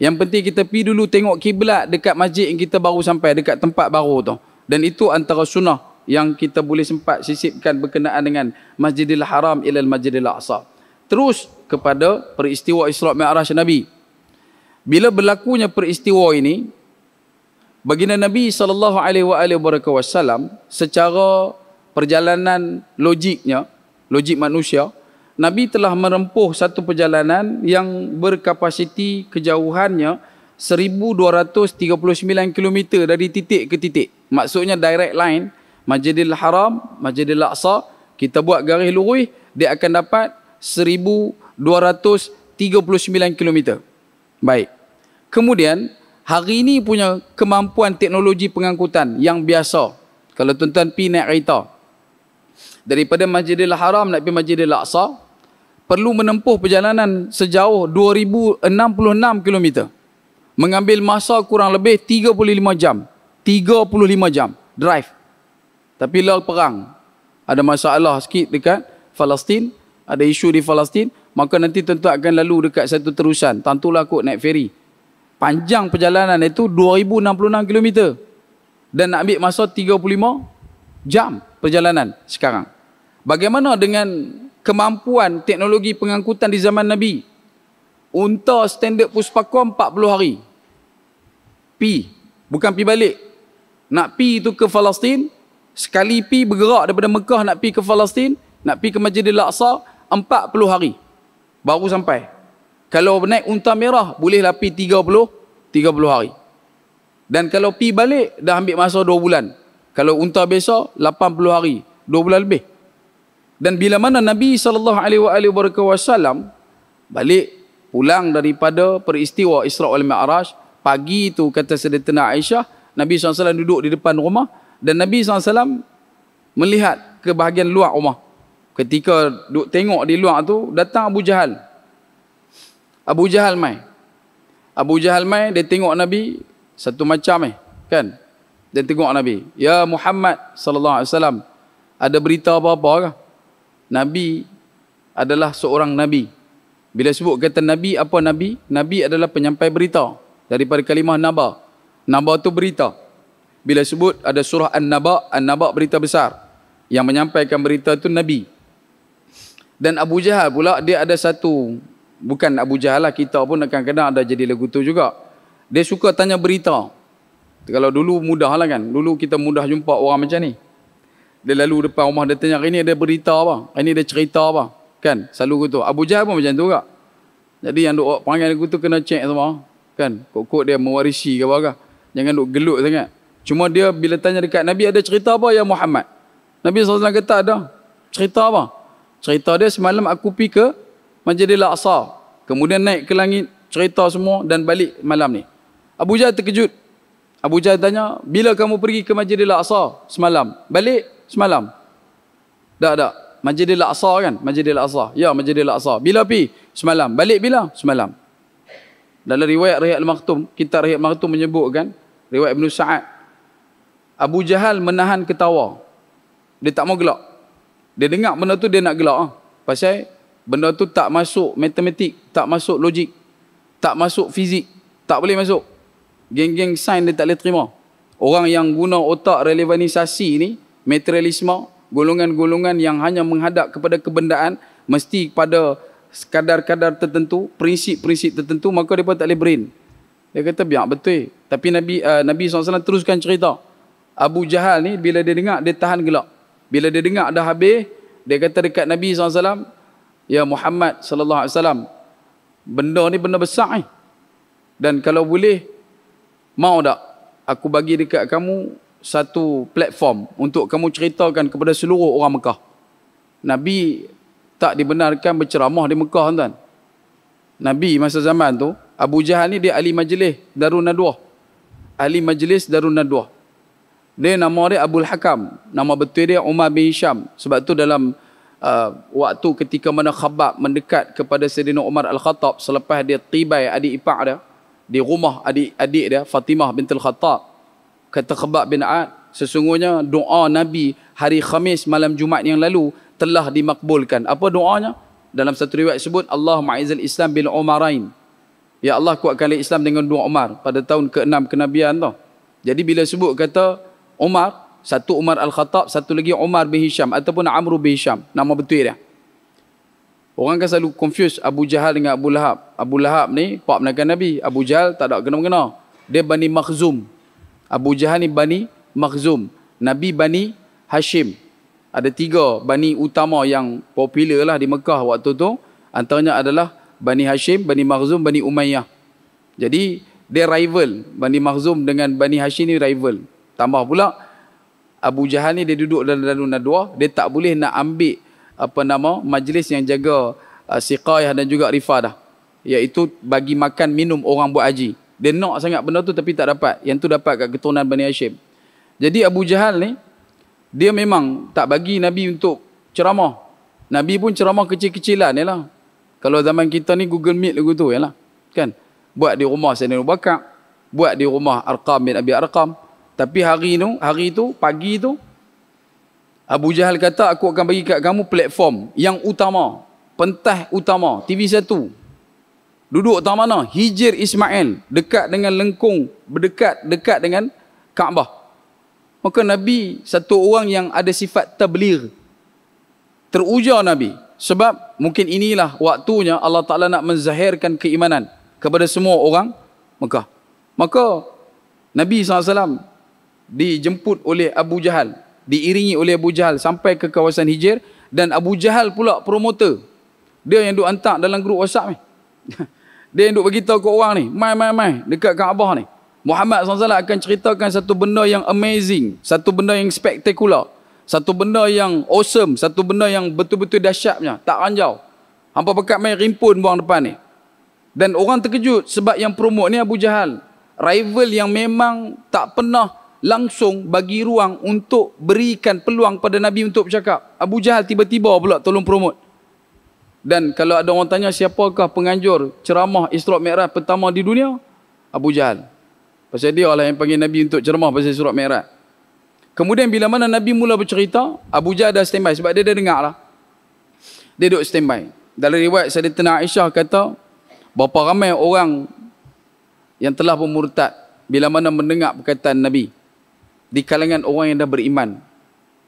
Yang penting kita pi dulu tengok kiblat dekat masjid yang kita baru sampai, dekat tempat baru tu. Dan itu antara sunnah yang kita boleh sempat sisipkan berkenaan dengan Masjidil Haram ilal Masjidil Aqsa. Terus kepada peristiwa Isra' Mi'raj Nabi bila berlakunya peristiwa ini baginda Nabi saw secara perjalanan logiknya logik manusia Nabi telah merempuh satu perjalanan yang berkapasiti kejauhannya 1239 km dari titik ke titik maksudnya direct line majidil Haram majidil Aqsa kita buat garis lurus dia akan dapat 1239 kilometer. Baik. Kemudian hari ini punya kemampuan teknologi pengangkutan yang biasa. Kalau tuan-tuan pi naik kereta daripada Masjidil Haram nak pergi Masjidil Aqsa perlu menempuh perjalanan sejauh 2066 km. Mengambil masa kurang lebih 35 jam. 35 jam drive. Tapi lol perang. Ada masalah sikit dekat Palestin, ada isu di Palestin, maka nanti tentu akan lalu dekat satu terusan. Tentulah kot naik feri. Panjang perjalanan itu 2066 km. Dan nak ambil masa 35 jam perjalanan sekarang. Bagaimana dengan kemampuan teknologi pengangkutan di zaman Nabi? Unta standard puspaka 40 hari. Pi. Bukan pi balik. Nak pi itu ke Palestin. Sekali pi bergerak daripada Mekah nak pi ke Palestin, Nak pi ke Masjidil Aqsa. 40 hari baru sampai. Kalau naik unta merah, boleh lapi 30, 30 hari. Dan kalau pi balik, dah ambil masa 2 bulan. Kalau unta biasa, 80 hari. 2 bulan lebih. Dan bila mana Nabi SAW balik, pulang daripada peristiwa Isra'ul Mi'raj, pagi itu kata Sedetina Aisyah, Nabi SAW duduk di depan rumah, dan Nabi SAW melihat ke luar rumah. Ketika duk tengok di luar tu datang Abu Jahal. Abu Jahal mai. Abu Jahal mai dia tengok Nabi satu macam eh, kan? Dia tengok Nabi, "Ya Muhammad sallallahu alaihi wasallam, ada berita apa-apa ke?" Nabi adalah seorang nabi. Bila sebut kata nabi apa nabi? Nabi adalah penyampai berita daripada kalimah naba. Naba tu berita. Bila sebut ada surah An-Naba, An-Naba berita besar yang menyampaikan berita tu nabi. Dan Abu Jahal pula dia ada satu bukan Abu Jahal lah kita pun kadang-kadang ada jadi lagu tu juga. Dia suka tanya berita. Kalau dulu mudah lah kan. Dulu kita mudah jumpa orang macam ni. Dia lalu depan rumah dia tanya, ini ada berita apa? Ini ada cerita apa? Kan? Selalu gitu. Abu Jahal pun macam tu juga. Jadi yang duk panggil lagu tu kena cek semua. Kan? Kok-kok dia mewarisi ke apa kah? Jangan duk gelut sangat. Cuma dia bila tanya dekat Nabi ada cerita apa ya Muhammad? Nabi SAW kata ada. Cerita apa? Cerita dia semalam aku pi ke Majlis Al-Aqsa. Kemudian naik ke langit, cerita semua dan balik malam ni. Abu Jahal terkejut. Abu Jahal tanya, "Bila kamu pergi ke Majlis Al-Aqsa semalam? Balik semalam?" "Tak, tak. Majlis Al-Aqsa kan? Majlis Al-Aqsa. Ya, Majlis Al-Aqsa. Bila pi? Semalam. Balik bila? Semalam." Dalam riwayat Riyad Al-Maktum, kita Riyad Al-Maktum menyebutkan riwayat Ibnu Sa'ad Abu Jahal menahan ketawa. Dia tak mau gelak. Dia dengar benda tu dia nak gelak ah. Pasal benda tu tak masuk matematik, tak masuk logik, tak masuk fizik, tak boleh masuk. Geng-geng sains dia tak boleh terima. Orang yang guna otak relevanisasi ni, materialisme, golongan-golongan yang hanya menghadap kepada kebendaan mesti pada kadar-kadar tertentu, prinsip-prinsip tertentu maka dia pun tak boleh brain. Dia kata biar betul. Tapi Nabi uh, Nabi SAW teruskan cerita. Abu Jahal ni bila dia dengar dia tahan gelak. Bila dia dengar dah habis, dia kata dekat Nabi SAW, Ya Muhammad Sallallahu Alaihi Wasallam, benda ni benda besar ni. Eh. Dan kalau boleh, mau tak aku bagi dekat kamu satu platform untuk kamu ceritakan kepada seluruh orang Mekah. Nabi tak dibenarkan berceramah di Mekah tuan. Nabi masa zaman tu, Abu Jahal ni dia ahli majlis Darun Nadwah. Ahli majlis Darun Nadwah. Dia nama dia Abdul Hakam. Nama betul dia Umar bin Hisham. Sebab tu dalam uh, waktu ketika mana khabab mendekat kepada Sayyidina Umar Al-Khattab selepas dia tibai adik ipar dia di rumah adik-adik dia Fatimah bintul khattab kata khabab bin Aad sesungguhnya doa Nabi hari Khamis malam Jumaat yang lalu telah dimakbulkan. Apa doanya? Dalam satu riwayat sebut Allah maizal Islam bil Umarain. Ya Allah kuatkan Islam dengan dua Umar pada tahun ke-6 kenabian tu. Jadi bila sebut kata Umar, satu Umar Al-Khattab, satu lagi Umar bin Hisham ataupun Amru bin Hisham, nama betul dia. Orang kan selalu confuse Abu Jahal dengan Abu Lahab. Abu Lahab ni pak menakan Nabi, Abu Jahal tak ada kena-mengena. Dia Bani Makhzum. Abu Jahal ni Bani Makhzum. Nabi Bani Hashim. Ada tiga Bani utama yang popular lah di Mekah waktu tu. Antaranya adalah Bani Hashim, Bani Makhzum, Bani Umayyah. Jadi dia rival. Bani Makhzum dengan Bani Hashim ni rival. Tambah pula Abu Jahal ni dia duduk dalam dalam nadwa, dia tak boleh nak ambil apa nama majlis yang jaga uh, siqayah dan juga rifah dah. Iaitu bagi makan minum orang buat haji. Dia nak sangat benda tu tapi tak dapat. Yang tu dapat kat keturunan Bani Hashim. Jadi Abu Jahal ni, dia memang tak bagi Nabi untuk ceramah. Nabi pun ceramah kecil-kecilan ni lah. Kalau zaman kita ni Google Meet lagu tu ya lah. Kan? Buat di rumah Sayyidina Abu Bakar. Buat di rumah Arqam bin Abi Arqam. Tapi hari tu, hari tu, pagi tu, Abu Jahal kata, aku akan bagi kat kamu platform yang utama. Pentas utama. TV satu. Duduk tak mana? Hijir Ismail. Dekat dengan lengkung. Berdekat, dekat dengan Kaabah. Maka Nabi, satu orang yang ada sifat tablir. Teruja Nabi. Sebab mungkin inilah waktunya Allah Ta'ala nak menzahirkan keimanan kepada semua orang Mekah. Maka Nabi SAW dijemput oleh Abu Jahal diiringi oleh Abu Jahal sampai ke kawasan Hijir dan Abu Jahal pula promoter dia yang duk hantar dalam grup WhatsApp ni dia yang duk beritahu ke orang ni mai mai mai dekat Kaabah ni Muhammad SAW akan ceritakan satu benda yang amazing satu benda yang spektakular satu benda yang awesome satu benda yang betul-betul dahsyatnya tak ranjau hampa pekat main rimpun buang depan ni dan orang terkejut sebab yang promote ni Abu Jahal rival yang memang tak pernah langsung bagi ruang untuk berikan peluang pada Nabi untuk bercakap. Abu Jahal tiba-tiba pula tolong promote. Dan kalau ada orang tanya siapakah penganjur ceramah Isra Mi'raj pertama di dunia? Abu Jahal. Pasal dia lah yang panggil Nabi untuk ceramah pasal Isra Mi'raj. Kemudian bila mana Nabi mula bercerita, Abu Jahal dah standby sebab dia dah dengar lah. Dia duduk standby. Dalam riwayat Sayyidina Aisyah kata, berapa ramai orang yang telah pun murtad bila mana mendengar perkataan Nabi di kalangan orang yang dah beriman.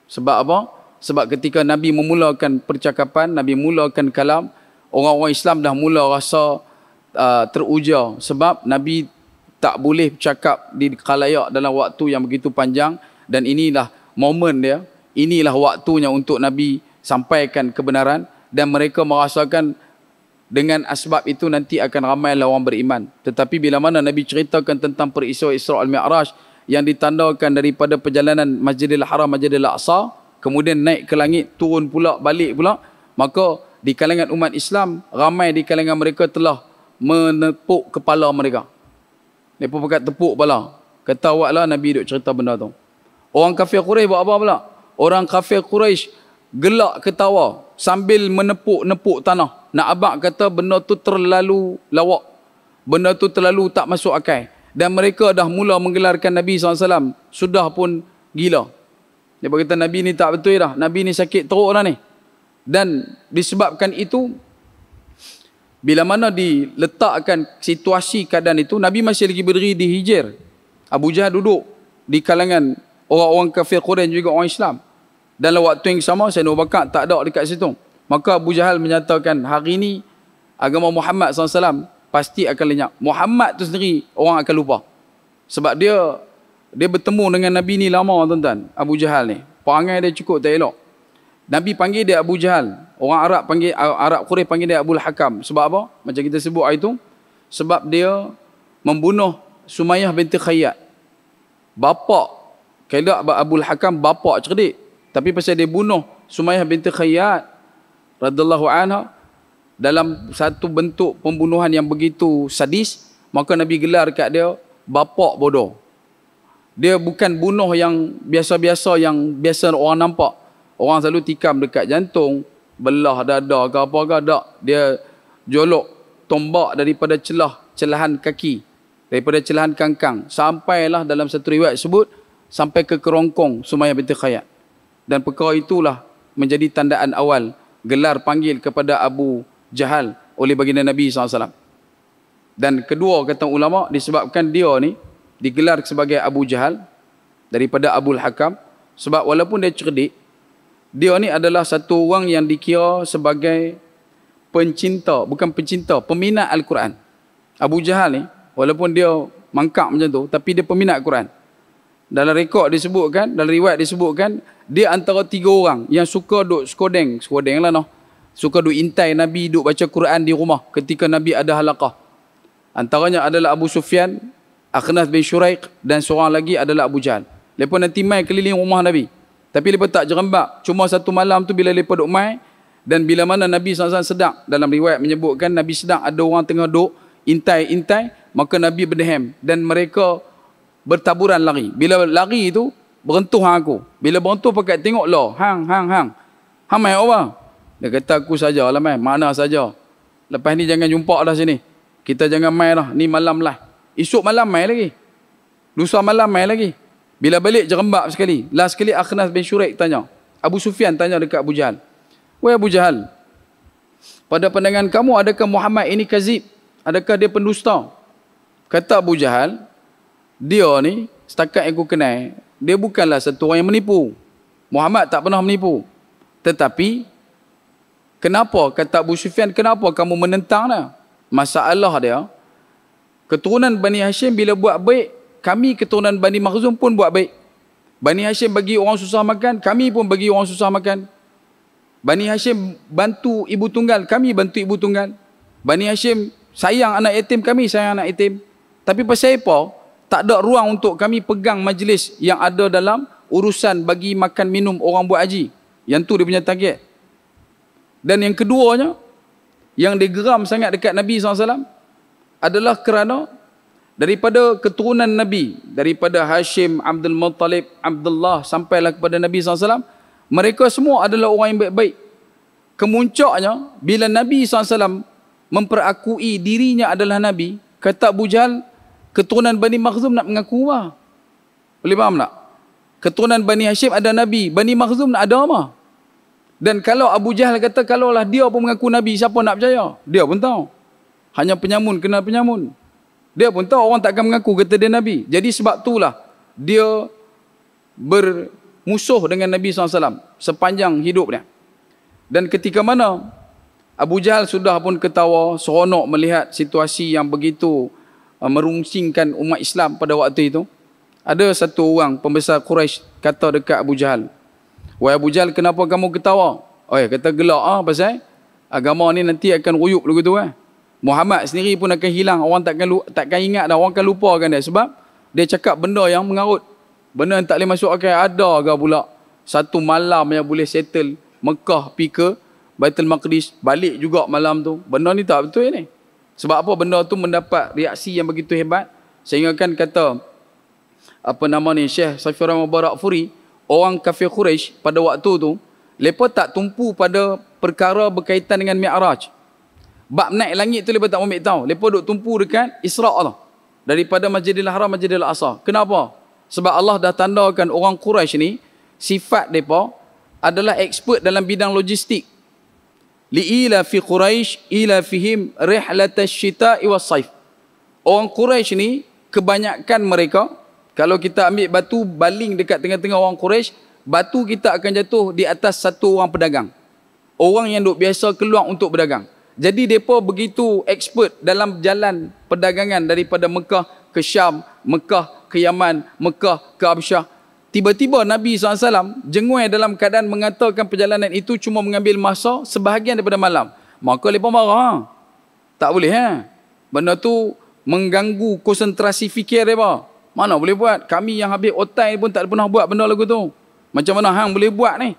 Sebab apa? Sebab ketika Nabi memulakan percakapan, Nabi memulakan kalam, orang-orang Islam dah mula rasa uh, teruja sebab Nabi tak boleh cakap di khalayak dalam waktu yang begitu panjang dan inilah momen dia, inilah waktunya untuk Nabi sampaikan kebenaran dan mereka merasakan dengan asbab itu nanti akan ramai lah orang beriman. Tetapi bila mana Nabi ceritakan tentang peristiwa Isra' al-Mi'raj, yang ditandakan daripada perjalanan Masjidil Haram Masjidil Aqsa kemudian naik ke langit turun pula balik pula maka di kalangan umat Islam ramai di kalangan mereka telah menepuk kepala mereka mereka pakai tepuk kepala kata lah Nabi duk cerita benda tu orang kafir Quraisy buat apa pula orang kafir Quraisy gelak ketawa sambil menepuk-nepuk tanah nak abak kata benda tu terlalu lawak benda tu terlalu tak masuk akal dan mereka dah mula menggelarkan Nabi SAW sudah pun gila dia berkata Nabi ni tak betul dah Nabi ni sakit teruk dah ni dan disebabkan itu bila mana diletakkan situasi keadaan itu Nabi masih lagi berdiri di hijir Abu Jahal duduk di kalangan orang-orang kafir Qur'an juga orang Islam Dan dalam waktu yang sama saya Abu Bakar tak ada dekat situ maka Abu Jahal menyatakan hari ini agama Muhammad SAW pasti akan lenyap. Muhammad tu sendiri orang akan lupa. Sebab dia dia bertemu dengan Nabi ni lama tuan-tuan. Abu Jahal ni. Perangai dia cukup tak elok. Nabi panggil dia Abu Jahal. Orang Arab panggil Arab Quraisy panggil dia Abdul Hakam. Sebab apa? Macam kita sebut hari tu. Sebab dia membunuh Sumayyah binti Khayyat. Bapak. Kalau Abdul Hakam bapak cerdik. Tapi pasal dia bunuh Sumayyah binti Khayyat radallahu anha dalam satu bentuk pembunuhan yang begitu sadis maka nabi gelar kat dia bapak bodoh dia bukan bunuh yang biasa-biasa yang biasa orang nampak orang selalu tikam dekat jantung belah dada ke apa ke tak dia jolok tombak daripada celah celahan kaki daripada celahan kangkang sampailah dalam satu riwayat sebut sampai ke kerongkong Sumayyah binti Khayyat dan perkara itulah menjadi tandaan awal gelar panggil kepada Abu jahal oleh baginda Nabi SAW. Dan kedua kata ulama disebabkan dia ni digelar sebagai Abu Jahal daripada Abu Hakam sebab walaupun dia cerdik dia ni adalah satu orang yang dikira sebagai pencinta bukan pencinta peminat Al-Quran. Abu Jahal ni walaupun dia mangkak macam tu tapi dia peminat Al-Quran. Dalam rekod disebutkan, dalam riwayat disebutkan dia antara tiga orang yang suka duk skodeng, skodeng lah noh suka duk intai Nabi duk baca Quran di rumah ketika Nabi ada halakah Antaranya adalah Abu Sufyan, Akhnas bin Shuraiq dan seorang lagi adalah Abu Jahal. Lepas nanti mai keliling rumah Nabi. Tapi lepas tak jerembak, cuma satu malam tu bila lepas duk mai dan bila mana Nabi SAW sedang dalam riwayat menyebutkan Nabi sedang ada orang tengah duk intai-intai, maka Nabi berdehem dan mereka bertaburan lari. Bila lari itu berentuh aku. Bila berentuh pakai tengok lah, hang, hang, hang. Hang main dia kata aku sajalah main. Mana saja. Lepas ni jangan jumpa dah sini. Kita jangan main dah. Ni malam lah. Esok malam main lagi. Lusa malam main lagi. Bila balik jerembab sekali. Last sekali Akhnas bin Shurik tanya. Abu Sufyan tanya dekat Abu Jahal. Weh Abu Jahal. Pada pandangan kamu adakah Muhammad ini kazib? Adakah dia pendusta? Kata Abu Jahal. Dia ni setakat yang aku kenal. Dia bukanlah satu orang yang menipu. Muhammad tak pernah menipu. Tetapi Kenapa? Kata Abu Sufyan, kenapa kamu menentang dia? Masalah dia, keturunan Bani Hashim bila buat baik, kami keturunan Bani Makhzum pun buat baik. Bani Hashim bagi orang susah makan, kami pun bagi orang susah makan. Bani Hashim bantu ibu tunggal, kami bantu ibu tunggal. Bani Hashim sayang anak yatim, kami sayang anak yatim. Tapi pasal apa? Tak ada ruang untuk kami pegang majlis yang ada dalam urusan bagi makan minum orang buat haji. Yang tu dia punya target. Dan yang keduanya yang digeram sangat dekat Nabi SAW adalah kerana daripada keturunan Nabi daripada Hashim, Abdul Muttalib, Abdullah sampailah kepada Nabi SAW mereka semua adalah orang yang baik-baik. Kemuncaknya bila Nabi SAW memperakui dirinya adalah Nabi kata Abu Jahal keturunan Bani Makhzum nak mengaku apa? Boleh faham tak? Keturunan Bani Hashim ada Nabi. Bani Makhzum nak ada apa? Dan kalau Abu Jahal kata, kalaulah dia pun mengaku Nabi, siapa nak percaya? Dia pun tahu. Hanya penyamun kena penyamun. Dia pun tahu orang takkan mengaku kata dia Nabi. Jadi sebab itulah dia bermusuh dengan Nabi SAW sepanjang hidupnya. Dan ketika mana Abu Jahal sudah pun ketawa, seronok melihat situasi yang begitu uh, merungsingkan umat Islam pada waktu itu. Ada satu orang pembesar Quraisy kata dekat Abu Jahal, Wahai Abu Jahal, kenapa kamu ketawa? Oh, kata gelak ah pasal eh? agama ni nanti akan royuk begitu kan. Eh. Muhammad sendiri pun akan hilang, orang takkan takkan ingat dah, orang akan lupakan dia sebab dia cakap benda yang mengarut. Benda yang tak boleh masuk akan ada ke pula satu malam yang boleh settle Mekah pergi ke Baitul Maqdis balik juga malam tu. Benda ni tak betul ni. Sebab apa benda tu mendapat reaksi yang begitu hebat sehingga kan kata apa nama ni Syekh Safiur Mubarak Furi orang kafir Quraisy pada waktu tu lepa tak tumpu pada perkara berkaitan dengan Mi'raj. Bab naik langit tu lepa tak ambil tahu. Lepa duk tumpu dekat Isra' tu. Lah. Daripada Masjidil Haram Masjidil Aqsa. Kenapa? Sebab Allah dah tandakan orang Quraisy ni sifat depa adalah expert dalam bidang logistik. Li ila fi Quraisy ila fihim rihlatash shita'i was saif. Orang Quraisy ni kebanyakan mereka kalau kita ambil batu baling dekat tengah-tengah orang Quraisy, batu kita akan jatuh di atas satu orang pedagang. Orang yang duk biasa keluar untuk berdagang. Jadi depa begitu expert dalam jalan perdagangan daripada Mekah ke Syam, Mekah ke Yaman, Mekah ke Habsyah. Tiba-tiba Nabi SAW jengwe dalam keadaan mengatakan perjalanan itu cuma mengambil masa sebahagian daripada malam. Maka mereka marah. Ha? Tak boleh. Ha? Benda tu mengganggu konsentrasi fikir mereka. Mana boleh buat? Kami yang habis otai pun tak pernah buat benda lagu tu. Macam mana hang boleh buat ni?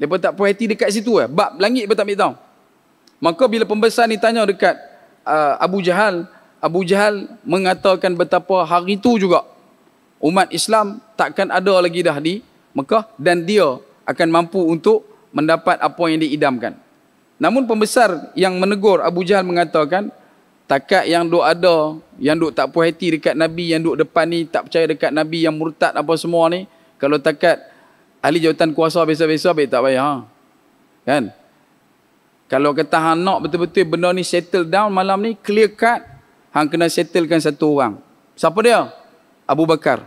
Lepas tak puas hati dekat situ eh. Bab langit pun tak ambil tahu. Maka bila pembesar ni tanya dekat uh, Abu Jahal, Abu Jahal mengatakan betapa hari tu juga umat Islam takkan ada lagi dah di Mekah dan dia akan mampu untuk mendapat apa yang diidamkan. Namun pembesar yang menegur Abu Jahal mengatakan, takat yang duk ada yang duk tak puas hati dekat nabi yang duk depan ni tak percaya dekat nabi yang murtad apa semua ni kalau takat ahli jawatan kuasa biasa-biasa baik tak payah ha? kan kalau kata hang nak betul-betul benda ni settle down malam ni clear cut hang kena settlekan satu orang siapa dia Abu Bakar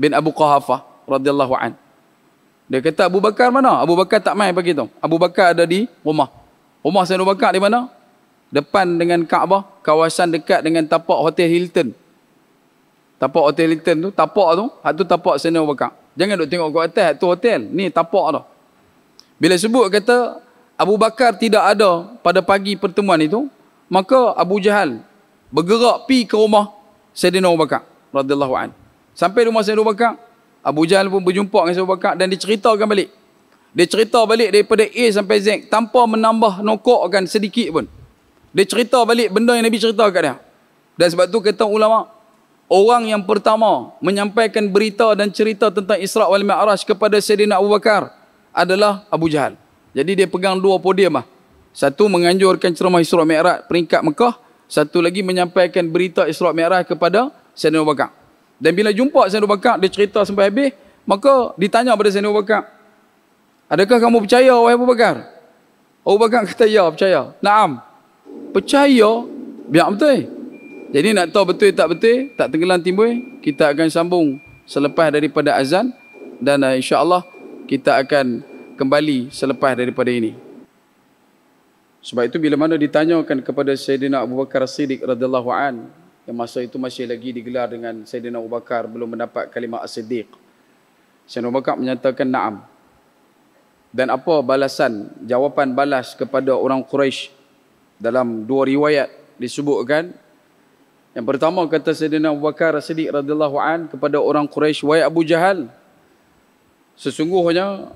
bin Abu Qahafah radhiyallahu an dia kata Abu Bakar mana Abu Bakar tak main pagi tu Abu Bakar ada di rumah rumah Sayyidina Abu Bakar di mana depan dengan Kaabah, kawasan dekat dengan tapak Hotel Hilton. Tapak Hotel Hilton tu, tapak tu, hak tu tapak Sena Bakar. Jangan duk tengok kat atas, tu hotel. Ni tapak tu. Bila sebut kata, Abu Bakar tidak ada pada pagi pertemuan itu, maka Abu Jahal bergerak pi ke rumah Sayyidina Abu Bakar radhiyallahu an. Sampai rumah Sayyidina Abu Bakar, Abu Jahal pun berjumpa dengan Sayyidina Abu Bakar dan diceritakan balik. Dia cerita balik daripada A sampai Z tanpa menambah nokokkan sedikit pun. Dia cerita balik benda yang Nabi cerita kat dia. Dan sebab tu kata ulama, orang yang pertama menyampaikan berita dan cerita tentang Isra' wal Mi'raj kepada Sayyidina Abu Bakar adalah Abu Jahal. Jadi dia pegang dua podium lah. Satu menganjurkan ceramah Isra' Mi'raj peringkat Mekah, satu lagi menyampaikan berita Isra' Mi'raj kepada Sayyidina Abu Bakar. Dan bila jumpa Sayyidina Abu Bakar, dia cerita sampai habis, maka ditanya kepada Sayyidina Abu Bakar, Adakah kamu percaya Abu Bakar? Abu Bakar kata ya percaya. Naam percaya biar betul. Jadi nak tahu betul tak betul, tak tenggelam timbul, kita akan sambung selepas daripada azan dan uh, insya-Allah kita akan kembali selepas daripada ini. Sebab itu bila mana ditanyakan kepada Sayyidina Abu Bakar Siddiq radhiyallahu an yang masa itu masih lagi digelar dengan Sayyidina Abu Bakar belum mendapat kalimah As-Siddiq. Sayyidina Abu Bakar menyatakan na'am. Dan apa balasan, jawapan balas kepada orang Quraisy dalam dua riwayat disebutkan yang pertama kata Sayyidina Abu Bakar Siddiq radhiyallahu an kepada orang Quraisy wahai Abu Jahal sesungguhnya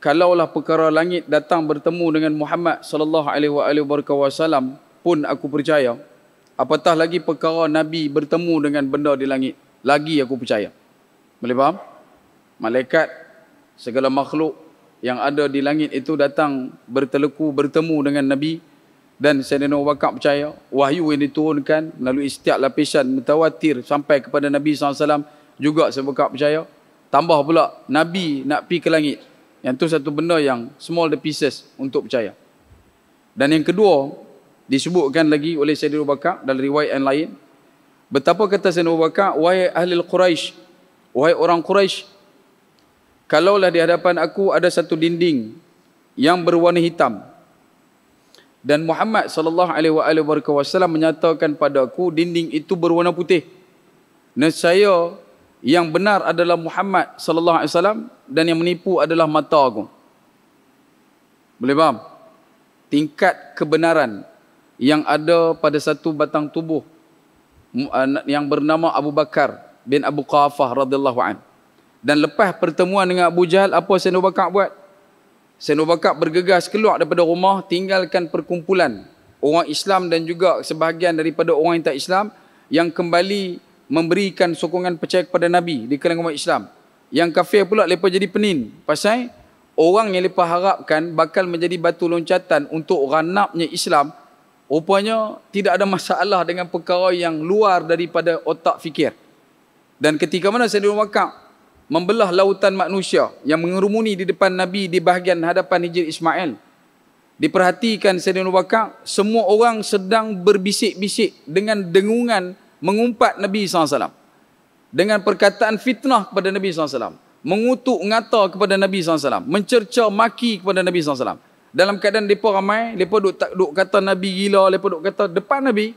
kalaulah perkara langit datang bertemu dengan Muhammad sallallahu alaihi wasallam pun aku percaya apatah lagi perkara nabi bertemu dengan benda di langit lagi aku percaya boleh faham malaikat segala makhluk yang ada di langit itu datang berteleku bertemu dengan nabi dan Sayyidina Abu Bakar percaya wahyu yang diturunkan melalui setiap lapisan mutawatir sampai kepada Nabi SAW juga Sayyidina Abu Bakar percaya tambah pula Nabi nak pergi ke langit yang tu satu benda yang small the pieces untuk percaya dan yang kedua disebutkan lagi oleh Sayyidina Abu Bakar dalam riwayat yang lain betapa kata Sayyidina Abu Bakar wahai ahli Quraisy, wahai orang Quraisy, kalaulah di hadapan aku ada satu dinding yang berwarna hitam dan Muhammad sallallahu alaihi wasallam menyatakan padaku dinding itu berwarna putih. Nescaya yang benar adalah Muhammad sallallahu alaihi wasallam dan yang menipu adalah mata aku. Boleh faham? Tingkat kebenaran yang ada pada satu batang tubuh ah, yang bernama Abu Bakar bin Abu Qafah radhiyallahu an. Dan lepas pertemuan dengan Abu Jahal apa Sayyidina Abu Bakar buat? Sayyidina Abu Bakar bergegas keluar daripada rumah tinggalkan perkumpulan orang Islam dan juga sebahagian daripada orang yang tak Islam yang kembali memberikan sokongan percaya kepada Nabi di kalangan umat Islam. Yang kafir pula lepa jadi penin. Pasal orang yang lepa harapkan bakal menjadi batu loncatan untuk ranapnya Islam rupanya tidak ada masalah dengan perkara yang luar daripada otak fikir. Dan ketika mana Sayyidina Abu Bakar membelah lautan manusia yang mengerumuni di depan Nabi di bahagian hadapan Hijir Ismail. Diperhatikan Sayyidina Abu Bakar, semua orang sedang berbisik-bisik dengan dengungan mengumpat Nabi SAW. Dengan perkataan fitnah kepada Nabi SAW. Mengutuk ngata kepada Nabi SAW. Mencerca maki kepada Nabi SAW. Dalam keadaan mereka ramai, mereka tak duduk kata Nabi gila, mereka duduk kata depan Nabi.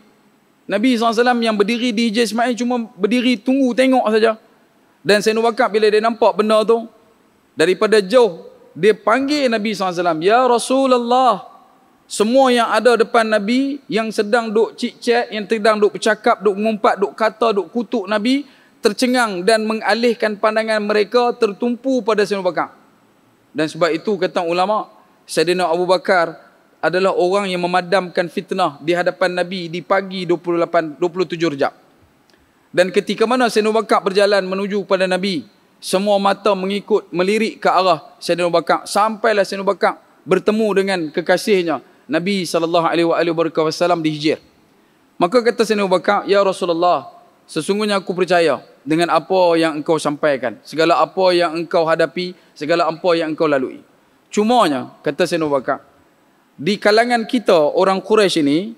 Nabi SAW yang berdiri di Hijir Ismail cuma berdiri tunggu tengok saja. Dan Sayyidina Wakaf bila dia nampak benda tu, daripada jauh, dia panggil Nabi SAW, Ya Rasulullah, semua yang ada depan Nabi, yang sedang duk cik-cik, yang sedang duk bercakap, duk mengumpat, duk kata, duk kutuk Nabi, tercengang dan mengalihkan pandangan mereka tertumpu pada Sayyidina Bakar. Dan sebab itu kata ulama, Sayyidina Abu Bakar adalah orang yang memadamkan fitnah di hadapan Nabi di pagi 28 27 Rejab. Dan ketika mana Sayyidina Abu Bakar berjalan menuju kepada Nabi, semua mata mengikut melirik ke arah Sayyidina Abu Bakar. Sampailah Sayyidina Abu Bakar bertemu dengan kekasihnya, Nabi Alaihi Wasallam di Hijir. Maka kata Sayyidina Abu Bakar, Ya Rasulullah, sesungguhnya aku percaya dengan apa yang engkau sampaikan. Segala apa yang engkau hadapi, segala apa yang engkau lalui. Cuma Cumanya, kata Sayyidina Abu Bakar, di kalangan kita orang Quraisy ini,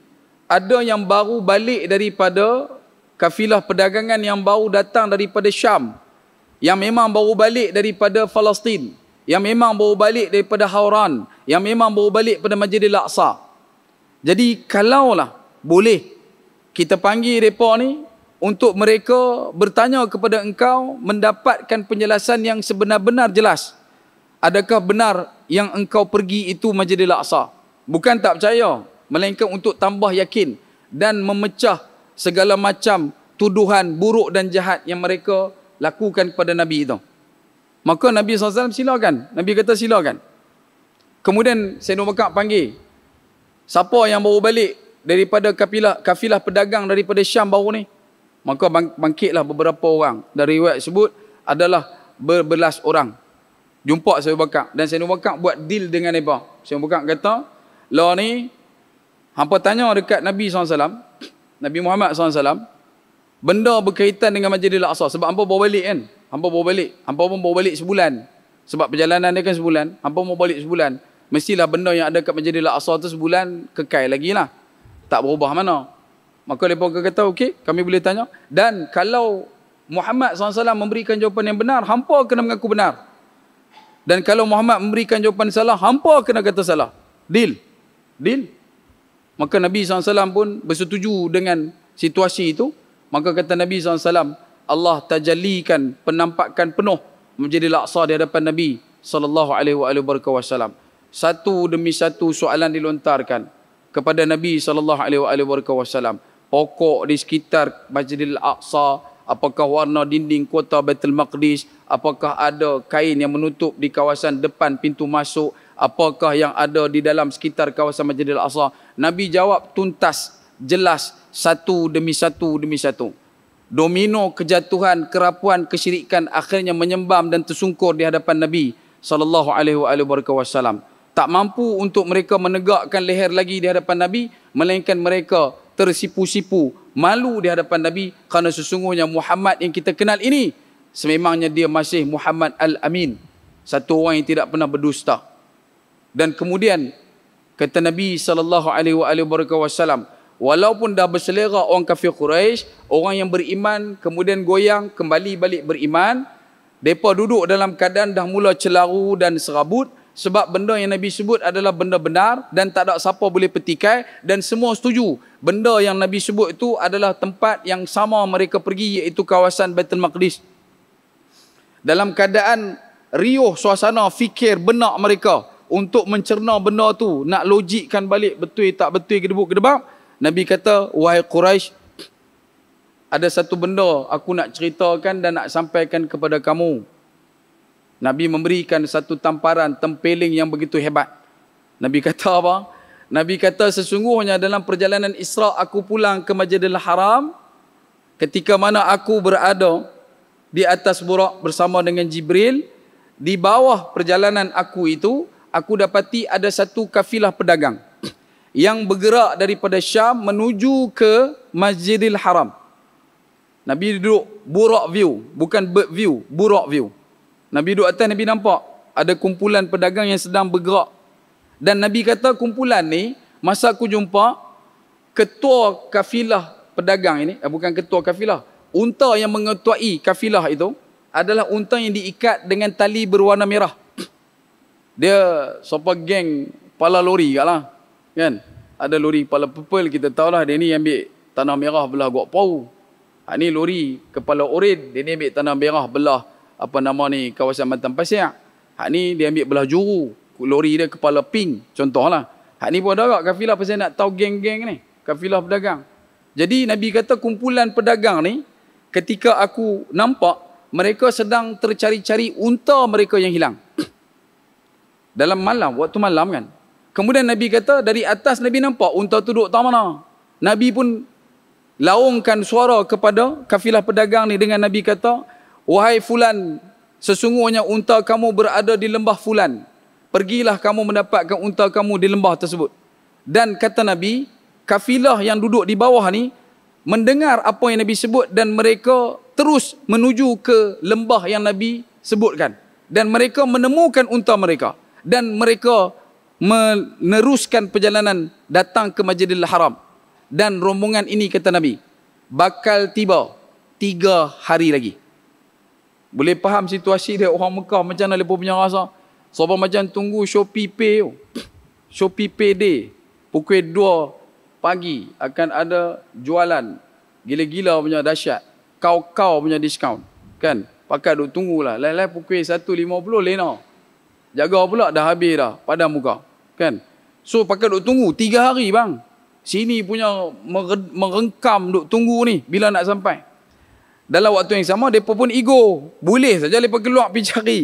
ada yang baru balik daripada kafilah perdagangan yang baru datang daripada Syam yang memang baru balik daripada Palestin yang memang baru balik daripada Hauran yang memang baru balik pada Masjidil Aqsa jadi kalaulah boleh kita panggil mereka ni untuk mereka bertanya kepada engkau mendapatkan penjelasan yang sebenar-benar jelas adakah benar yang engkau pergi itu Masjidil Aqsa bukan tak percaya melainkan untuk tambah yakin dan memecah segala macam tuduhan buruk dan jahat yang mereka lakukan kepada Nabi itu. Maka Nabi SAW silakan. Nabi kata silakan. Kemudian Sayyidina Bakar panggil. Siapa yang baru balik daripada kafilah, kafilah pedagang daripada Syam baru ni? Maka bangkitlah beberapa orang. Dari wak sebut adalah berbelas orang. Jumpa Sayyidina Bakar. Dan Sayyidina Bakar buat deal dengan mereka. Sayyidina Bakar kata, lah ni, hampa tanya dekat Nabi SAW, Nabi Muhammad SAW benda berkaitan dengan Masjidil Aqsa sebab hampa bawa balik kan hampa bawa balik hampa pun bawa balik sebulan sebab perjalanan dia kan sebulan hampa mau balik sebulan mestilah benda yang ada kat Masjidil Aqsa tu sebulan kekal lagi lah tak berubah mana maka mereka akan kata okey kami boleh tanya dan kalau Muhammad SAW memberikan jawapan yang benar hampa kena mengaku benar dan kalau Muhammad memberikan jawapan salah hampa kena kata salah deal deal Maka Nabi SAW pun bersetuju dengan situasi itu. Maka kata Nabi SAW, Allah tajallikan, penampakan penuh menjadi laksa di hadapan Nabi saw. Satu demi satu soalan dilontarkan kepada Nabi saw. Pokok di sekitar Masjidil Aqsa, apakah warna dinding kota Baitul Maqdis, apakah ada kain yang menutup di kawasan depan pintu masuk, apakah yang ada di dalam sekitar kawasan Masjidil Aqsa Nabi jawab tuntas jelas satu demi satu demi satu domino kejatuhan kerapuan kesyirikan akhirnya menyembam dan tersungkur di hadapan Nabi sallallahu alaihi wasallam tak mampu untuk mereka menegakkan leher lagi di hadapan Nabi melainkan mereka tersipu-sipu malu di hadapan Nabi kerana sesungguhnya Muhammad yang kita kenal ini sememangnya dia masih Muhammad al-Amin satu orang yang tidak pernah berdusta dan kemudian kata Nabi sallallahu alaihi wasallam walaupun dah berselera orang kafir Quraisy orang yang beriman kemudian goyang kembali balik beriman depa duduk dalam keadaan dah mula celaru dan serabut sebab benda yang Nabi sebut adalah benda benar dan tak ada siapa boleh petikai dan semua setuju benda yang Nabi sebut itu adalah tempat yang sama mereka pergi iaitu kawasan Baitul Maqdis dalam keadaan riuh suasana fikir benak mereka untuk mencerna benda tu nak logikkan balik betul tak betul gedebuk gedebak Nabi kata wahai Quraisy ada satu benda aku nak ceritakan dan nak sampaikan kepada kamu Nabi memberikan satu tamparan tempeling yang begitu hebat Nabi kata apa Nabi kata sesungguhnya dalam perjalanan Isra aku pulang ke Majidil Haram ketika mana aku berada di atas buruk bersama dengan Jibril di bawah perjalanan aku itu aku dapati ada satu kafilah pedagang yang bergerak daripada Syam menuju ke Masjidil Haram. Nabi duduk buruk view, bukan bird view, buruk view. Nabi duduk atas Nabi nampak ada kumpulan pedagang yang sedang bergerak. Dan Nabi kata kumpulan ni masa aku jumpa ketua kafilah pedagang ini, eh, bukan ketua kafilah, unta yang mengetuai kafilah itu adalah unta yang diikat dengan tali berwarna merah dia sopa geng pala lori kat lah. Kan? Ada lori kepala purple, kita tahu tahulah dia ni ambil tanah merah belah Gok Pau. Ha, ni lori kepala orin, dia ni ambil tanah merah belah apa nama ni kawasan Matan Pasir. Ha, ni dia ambil belah juru. Lori dia kepala pink, contohlah. Ha, ni pun ada agak kafilah pasal nak tahu geng-geng ni. Kafilah pedagang. Jadi Nabi kata kumpulan pedagang ni, ketika aku nampak, mereka sedang tercari-cari unta mereka yang hilang dalam malam waktu malam kan kemudian nabi kata dari atas nabi nampak unta tu duduk tak mana nabi pun laungkan suara kepada kafilah pedagang ni dengan nabi kata wahai fulan sesungguhnya unta kamu berada di lembah fulan pergilah kamu mendapatkan unta kamu di lembah tersebut dan kata nabi kafilah yang duduk di bawah ni mendengar apa yang nabi sebut dan mereka terus menuju ke lembah yang nabi sebutkan dan mereka menemukan unta mereka dan mereka meneruskan perjalanan datang ke Masjidil Haram dan rombongan ini kata Nabi bakal tiba tiga hari lagi boleh faham situasi dia orang Mekah macam mana dia punya rasa sebab macam tunggu Shopee Pay tu Shopee Pay Day pukul 2 pagi akan ada jualan gila-gila punya dahsyat kau-kau punya diskaun kan pakai duk tunggulah lain-lain pukul 1.50 lena Jaga pula dah habis dah. Padam muka. Kan? So pakai duk tunggu. Tiga hari bang. Sini punya merengkam duk tunggu ni. Bila nak sampai. Dalam waktu yang sama, mereka pun ego. Boleh saja mereka keluar pergi cari.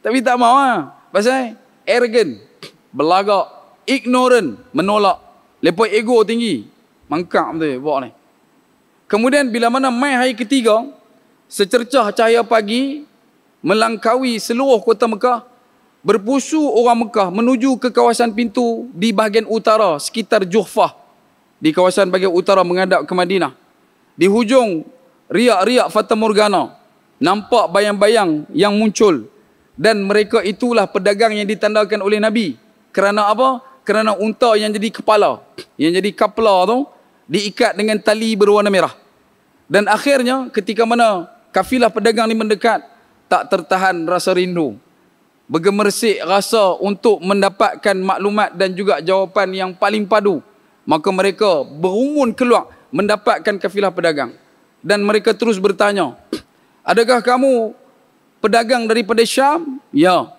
Tapi tak mahu lah. Pasal eh, arrogant. Belagak. Ignorant. Menolak. Lepas ego tinggi. Mangkak betul buat ni. Kemudian bila mana mai hari ketiga, secercah cahaya pagi, melangkawi seluruh kota Mekah, berpusu orang Mekah menuju ke kawasan pintu di bahagian utara sekitar Juhfah di kawasan bahagian utara menghadap ke Madinah di hujung riak-riak Fata Morgana nampak bayang-bayang yang muncul dan mereka itulah pedagang yang ditandakan oleh Nabi kerana apa? kerana unta yang jadi kepala yang jadi kapla tu diikat dengan tali berwarna merah dan akhirnya ketika mana kafilah pedagang ni mendekat tak tertahan rasa rindu bergemersik rasa untuk mendapatkan maklumat dan juga jawapan yang paling padu maka mereka berumun keluar mendapatkan kafilah pedagang dan mereka terus bertanya adakah kamu pedagang daripada Syam ya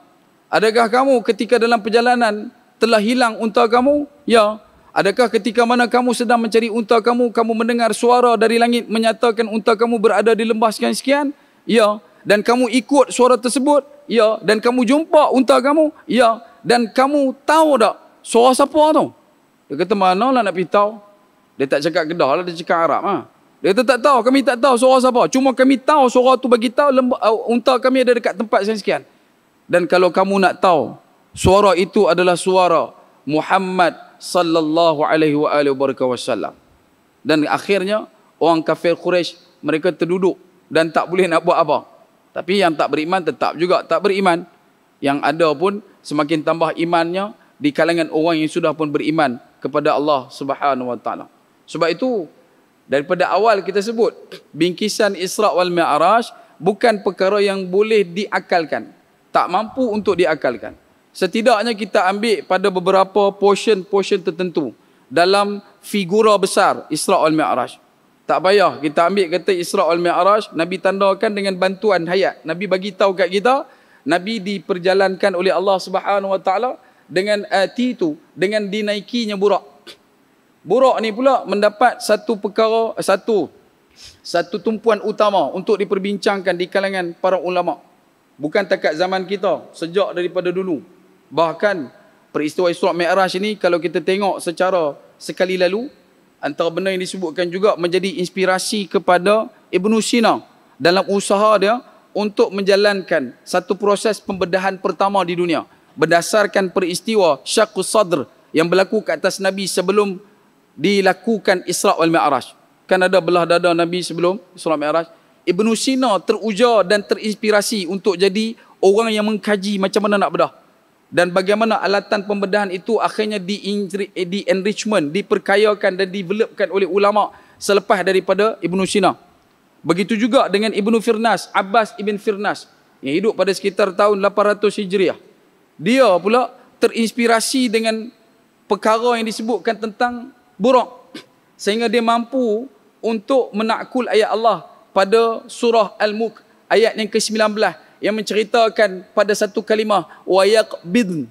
adakah kamu ketika dalam perjalanan telah hilang unta kamu ya adakah ketika mana kamu sedang mencari unta kamu kamu mendengar suara dari langit menyatakan unta kamu berada di lembah sekian-sekian ya dan kamu ikut suara tersebut? Ya. Dan kamu jumpa unta kamu? Ya. Dan kamu tahu tak suara siapa tu? Dia kata, manalah nak pergi tahu? Dia tak cakap Kedah lah, dia cakap Arab lah. Ha? Dia kata, tak tahu. Kami tak tahu suara siapa. Cuma kami tahu suara tu bagi tahu lemba, uh, unta kami ada dekat tempat sekian-sekian. Dan kalau kamu nak tahu, suara itu adalah suara Muhammad sallallahu alaihi wa alihi wasallam. Dan akhirnya orang kafir Quraisy mereka terduduk dan tak boleh nak buat apa. Tapi yang tak beriman tetap juga tak beriman. Yang ada pun semakin tambah imannya di kalangan orang yang sudah pun beriman kepada Allah Subhanahu Wa Taala. Sebab itu daripada awal kita sebut bingkisan Isra wal Mi'raj bukan perkara yang boleh diakalkan. Tak mampu untuk diakalkan. Setidaknya kita ambil pada beberapa portion-portion tertentu dalam figura besar Isra wal Mi'raj. Tak payah kita ambil kata Isra' al-Mi'raj, Nabi tandakan dengan bantuan hayat. Nabi bagi tahu kat kita, Nabi diperjalankan oleh Allah Subhanahu Wa Taala dengan ati eh, itu, dengan dinaikinya burak. Burak ni pula mendapat satu perkara, eh, satu satu tumpuan utama untuk diperbincangkan di kalangan para ulama. Bukan takat zaman kita, sejak daripada dulu. Bahkan peristiwa Isra' Mi'raj ini kalau kita tengok secara sekali lalu, antara benda yang disebutkan juga menjadi inspirasi kepada Ibnu Sina dalam usaha dia untuk menjalankan satu proses pembedahan pertama di dunia berdasarkan peristiwa syaqqus sadr yang berlaku ke atas Nabi sebelum dilakukan Isra wal Mi'raj. Kan ada belah dada Nabi sebelum Isra wal Mi'raj. Ibnu Sina teruja dan terinspirasi untuk jadi orang yang mengkaji macam mana nak bedah dan bagaimana alatan pembedahan itu akhirnya di, eh, enrichment diperkayakan dan developkan oleh ulama selepas daripada Ibnu Sina begitu juga dengan Ibnu Firnas Abbas ibn Firnas yang hidup pada sekitar tahun 800 Hijriah dia pula terinspirasi dengan perkara yang disebutkan tentang buruk sehingga dia mampu untuk menakul ayat Allah pada surah Al-Mulk ayat yang ke-19 yang menceritakan pada satu kalimah wayak bidn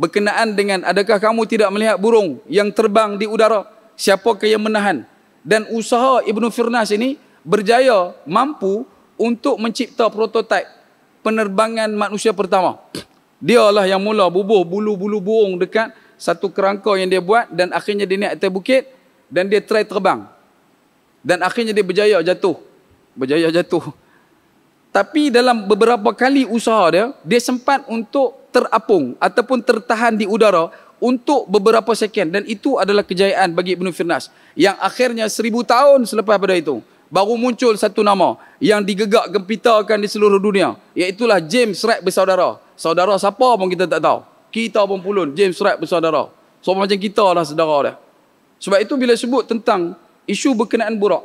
berkenaan dengan adakah kamu tidak melihat burung yang terbang di udara siapakah yang menahan dan usaha Ibnu Firnas ini berjaya mampu untuk mencipta prototip penerbangan manusia pertama dialah yang mula bubuh bulu-bulu burung dekat satu kerangka yang dia buat dan akhirnya dia naik atas bukit dan dia try terbang dan akhirnya dia berjaya jatuh berjaya jatuh tapi dalam beberapa kali usaha dia, dia sempat untuk terapung ataupun tertahan di udara untuk beberapa second. Dan itu adalah kejayaan bagi Ibn Firnas. Yang akhirnya seribu tahun selepas pada itu, baru muncul satu nama yang digegak gempitakan di seluruh dunia. Iaitulah James Wright bersaudara. Saudara siapa pun kita tak tahu. Kita pun pulun. James Wright bersaudara. So macam kita lah saudara dia. Sebab itu bila sebut tentang isu berkenaan buruk,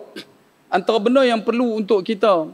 antara benda yang perlu untuk kita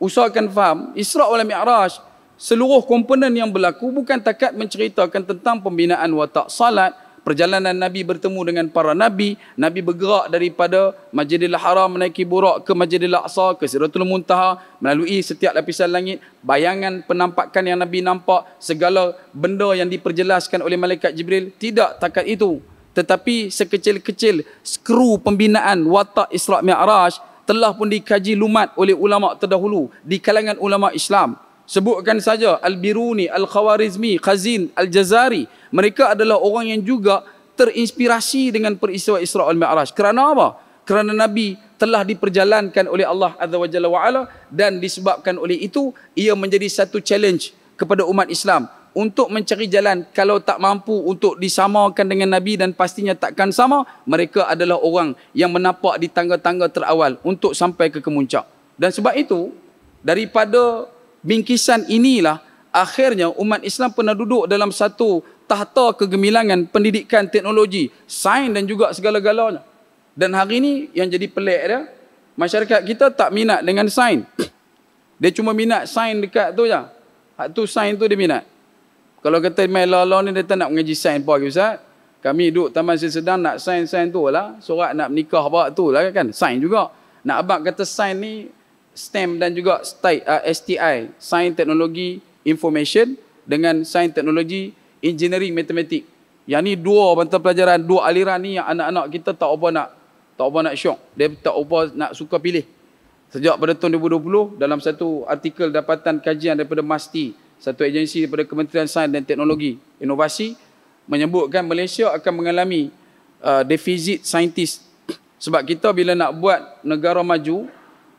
usahakan faham, Isra' wal Mi'raj, seluruh komponen yang berlaku bukan takat menceritakan tentang pembinaan watak salat, perjalanan Nabi bertemu dengan para Nabi, Nabi bergerak daripada Majidil Haram menaiki Burak ke Majidil Aqsa ke Siratul Muntaha melalui setiap lapisan langit, bayangan penampakan yang Nabi nampak, segala benda yang diperjelaskan oleh Malaikat Jibril, tidak takat itu. Tetapi sekecil-kecil skru pembinaan watak Isra' Mi'raj, telah pun dikaji lumat oleh ulama terdahulu di kalangan ulama Islam. Sebutkan saja Al-Biruni, Al-Khawarizmi, Khazin, Al-Jazari. Mereka adalah orang yang juga terinspirasi dengan peristiwa Isra Al-Mi'raj. Kerana apa? Kerana Nabi telah diperjalankan oleh Allah Azza wa Jalla wa'ala dan disebabkan oleh itu ia menjadi satu challenge kepada umat Islam untuk mencari jalan kalau tak mampu untuk disamakan dengan Nabi dan pastinya takkan sama mereka adalah orang yang menapak di tangga-tangga terawal untuk sampai ke kemuncak dan sebab itu daripada bingkisan inilah akhirnya umat Islam pernah duduk dalam satu tahta kegemilangan pendidikan teknologi sains dan juga segala-galanya dan hari ini yang jadi pelik dia masyarakat kita tak minat dengan sains dia cuma minat sains dekat tu je Hak tu sains tu dia minat. Kalau kata main lalu ni dia nak mengaji sign pun Ustaz. Kami duduk taman sedang nak sign-sign tu lah. Surat nak nikah pak tu lah kan. Sign juga. Nak abang kata sign ni STEM dan juga STI, uh, ah, STI. Sign teknologi information dengan sign teknologi engineering matematik. Yang ni dua mata pelajaran, dua aliran ni yang anak-anak kita tak apa nak tak apa nak syok. Dia tak apa nak suka pilih. Sejak pada tahun 2020, dalam satu artikel dapatan kajian daripada MASTI, satu agensi daripada Kementerian Sains dan Teknologi Inovasi menyebutkan Malaysia akan mengalami uh, defisit saintis sebab kita bila nak buat negara maju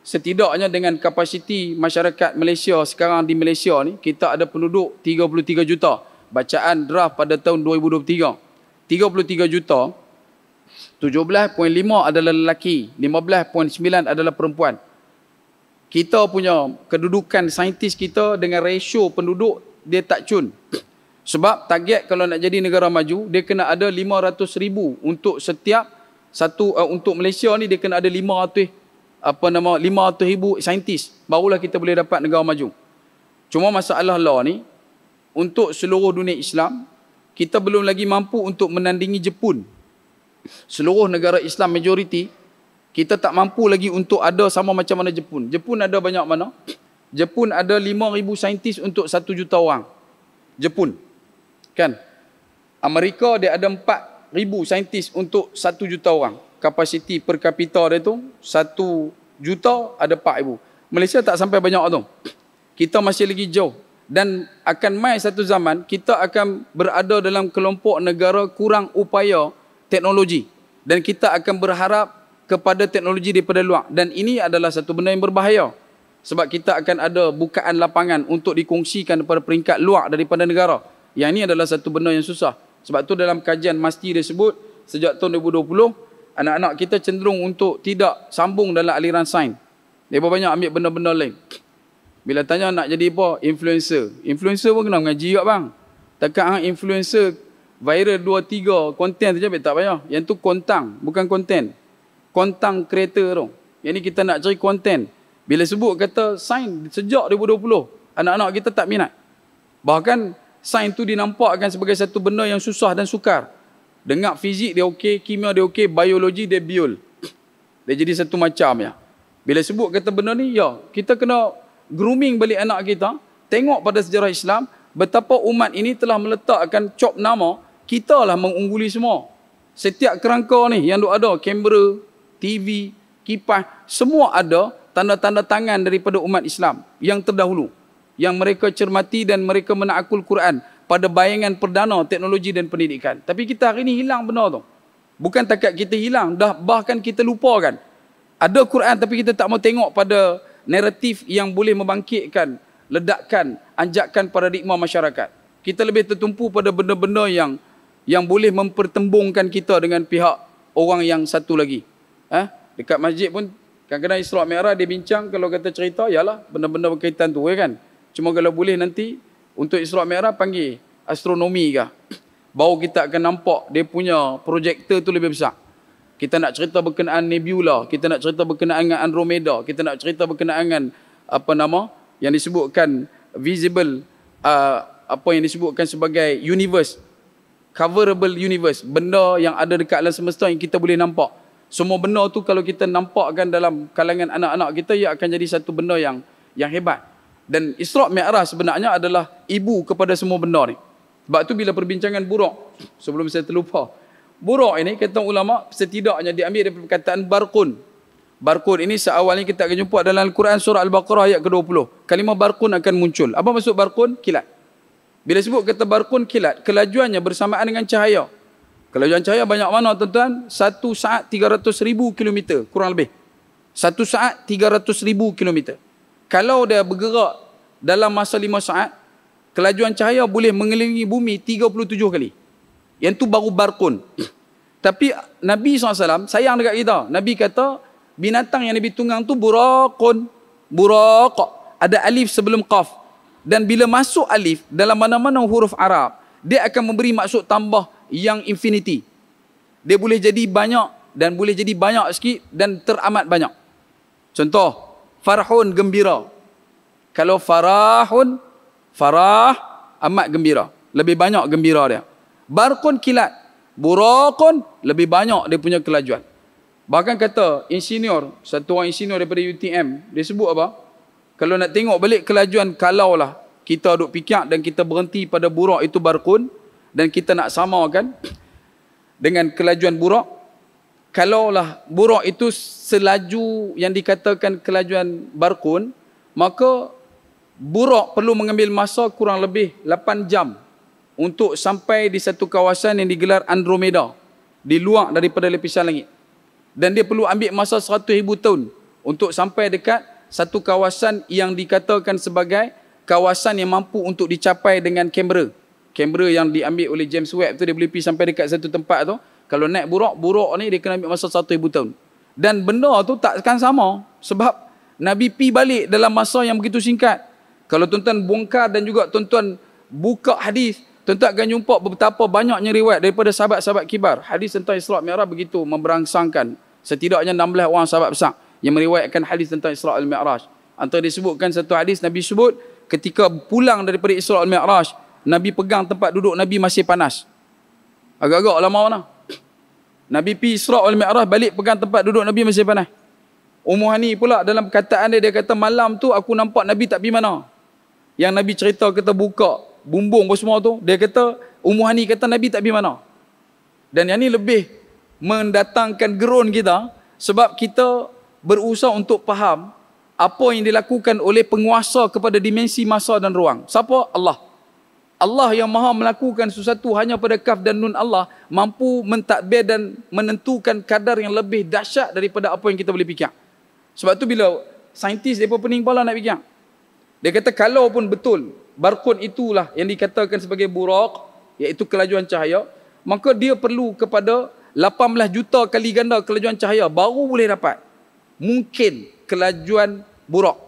setidaknya dengan kapasiti masyarakat Malaysia sekarang di Malaysia ni kita ada penduduk 33 juta bacaan draft pada tahun 2023 33 juta 17.5 adalah lelaki 15.9 adalah perempuan kita punya kedudukan saintis kita dengan ratio penduduk dia tak cun. Sebab target kalau nak jadi negara maju dia kena ada 500 ribu untuk setiap satu uh, untuk Malaysia ni dia kena ada 500 apa nama 500 ribu saintis barulah kita boleh dapat negara maju. Cuma masalah law ni untuk seluruh dunia Islam kita belum lagi mampu untuk menandingi Jepun. Seluruh negara Islam majoriti kita tak mampu lagi untuk ada sama macam mana Jepun. Jepun ada banyak mana? Jepun ada 5,000 saintis untuk 1 juta orang. Jepun. Kan? Amerika dia ada 4,000 saintis untuk 1 juta orang. Kapasiti per kapita dia tu 1 juta ada 4,000. Malaysia tak sampai banyak tu. Kita masih lagi jauh. Dan akan mai satu zaman, kita akan berada dalam kelompok negara kurang upaya teknologi. Dan kita akan berharap kepada teknologi daripada luar dan ini adalah satu benda yang berbahaya sebab kita akan ada bukaan lapangan untuk dikongsikan daripada peringkat luar daripada negara yang ini adalah satu benda yang susah sebab tu dalam kajian MASTI dia sebut sejak tahun 2020 anak-anak kita cenderung untuk tidak sambung dalam aliran sains mereka banyak ambil benda-benda lain bila tanya nak jadi apa influencer influencer pun kena mengaji juga bang takkan hang influencer viral 2 3 konten saja tak payah yang tu kontang bukan konten kontang kereta tu. Yang ni kita nak cari konten. Bila sebut kata sign sejak 2020, anak-anak kita tak minat. Bahkan sign tu dinampakkan sebagai satu benda yang susah dan sukar. Dengar fizik dia okey, kimia dia okey, biologi dia biol. Dia jadi satu macam ya. Bila sebut kata benda ni, ya, kita kena grooming balik anak kita. Tengok pada sejarah Islam, betapa umat ini telah meletakkan cop nama, kitalah mengungguli semua. Setiap kerangka ni yang duk ada, kamera, TV, kipas, semua ada tanda-tanda tangan daripada umat Islam yang terdahulu. Yang mereka cermati dan mereka menakul Quran pada bayangan perdana teknologi dan pendidikan. Tapi kita hari ini hilang benar tu. Bukan takat kita hilang, dah bahkan kita lupakan. Ada Quran tapi kita tak mau tengok pada naratif yang boleh membangkitkan, ledakkan, anjakkan paradigma masyarakat. Kita lebih tertumpu pada benda-benda yang yang boleh mempertembungkan kita dengan pihak orang yang satu lagi. Eh? Dekat masjid pun kadang-kadang Isra' Mi'raj dia bincang kalau kata cerita ialah benda-benda berkaitan tu ya kan. Cuma kalau boleh nanti untuk Isra' merah panggil astronomi kah. Baru kita akan nampak dia punya projektor tu lebih besar. Kita nak cerita berkenaan nebula, kita nak cerita berkenaan dengan Andromeda, kita nak cerita berkenaan dengan apa nama yang disebutkan visible uh, apa yang disebutkan sebagai universe coverable universe benda yang ada dekat alam semesta yang kita boleh nampak semua benda tu kalau kita nampakkan dalam kalangan anak-anak kita ia akan jadi satu benda yang yang hebat dan Isra Mi'raj sebenarnya adalah ibu kepada semua benda ni sebab tu bila perbincangan buruk sebelum saya terlupa buruk ini kata ulama setidaknya diambil daripada perkataan barqun barqun ini seawalnya kita akan jumpa dalam Al-Quran surah Al-Baqarah ayat ke-20 kalimah barqun akan muncul apa maksud barqun kilat bila sebut kata barqun kilat kelajuannya bersamaan dengan cahaya kalau jalan cahaya banyak mana tuan-tuan? Satu saat 300 ribu kilometer. Kurang lebih. Satu saat 300 ribu kilometer. Kalau dia bergerak dalam masa lima saat, kelajuan cahaya boleh mengelilingi bumi 37 kali. Yang tu baru barkun. Tapi Nabi SAW sayang dekat kita. Nabi kata, binatang yang Nabi tunggang tu burakun. Burakak. Ada alif sebelum qaf. Dan bila masuk alif, dalam mana-mana huruf Arab, dia akan memberi maksud tambah yang infinity. Dia boleh jadi banyak dan boleh jadi banyak sikit dan teramat banyak. Contoh, Farahun gembira. Kalau farahun, farah amat gembira. Lebih banyak gembira dia. Barkun kilat. Burakun lebih banyak dia punya kelajuan. Bahkan kata insinyur, satu orang insinyur daripada UTM, dia sebut apa? Kalau nak tengok balik kelajuan kalaulah kita duk pikir dan kita berhenti pada burak itu barkun, dan kita nak samakan dengan kelajuan buruk kalaulah buruk itu selaju yang dikatakan kelajuan barkun maka buruk perlu mengambil masa kurang lebih 8 jam untuk sampai di satu kawasan yang digelar Andromeda di luar daripada lapisan langit dan dia perlu ambil masa 100,000 tahun untuk sampai dekat satu kawasan yang dikatakan sebagai kawasan yang mampu untuk dicapai dengan kamera kamera yang diambil oleh James Webb tu dia boleh pergi sampai dekat satu tempat tu kalau naik buruk, buruk ni dia kena ambil masa satu ribu tahun dan benda tu takkan sama sebab Nabi pi balik dalam masa yang begitu singkat kalau tuan-tuan bongkar dan juga tuan-tuan buka hadis tuan-tuan akan jumpa betapa banyaknya riwayat daripada sahabat-sahabat kibar hadis tentang Israq Mi'raj begitu memberangsangkan setidaknya 16 orang sahabat besar yang meriwayatkan hadis tentang Israq Al-Mi'raj antara disebutkan satu hadis Nabi sebut ketika pulang daripada Israq Al-Mi'raj Nabi pegang tempat duduk Nabi masih panas. Agak-agak lama mana. Nabi pi Israq wal Mi'raj balik pegang tempat duduk Nabi masih panas. Ummu Hani pula dalam perkataan dia dia kata malam tu aku nampak Nabi tak pi mana. Yang Nabi cerita kata buka bumbung apa semua tu, dia kata Ummu Hani kata Nabi tak pi mana. Dan yang ni lebih mendatangkan gerun kita sebab kita berusaha untuk faham apa yang dilakukan oleh penguasa kepada dimensi masa dan ruang. Siapa? Allah. Allah yang maha melakukan sesuatu hanya pada kaf dan nun Allah mampu mentadbir dan menentukan kadar yang lebih dahsyat daripada apa yang kita boleh fikir. Sebab tu bila saintis mereka pening kepala nak fikir. Dia kata kalau pun betul barkun itulah yang dikatakan sebagai buraq iaitu kelajuan cahaya maka dia perlu kepada 18 juta kali ganda kelajuan cahaya baru boleh dapat mungkin kelajuan buruk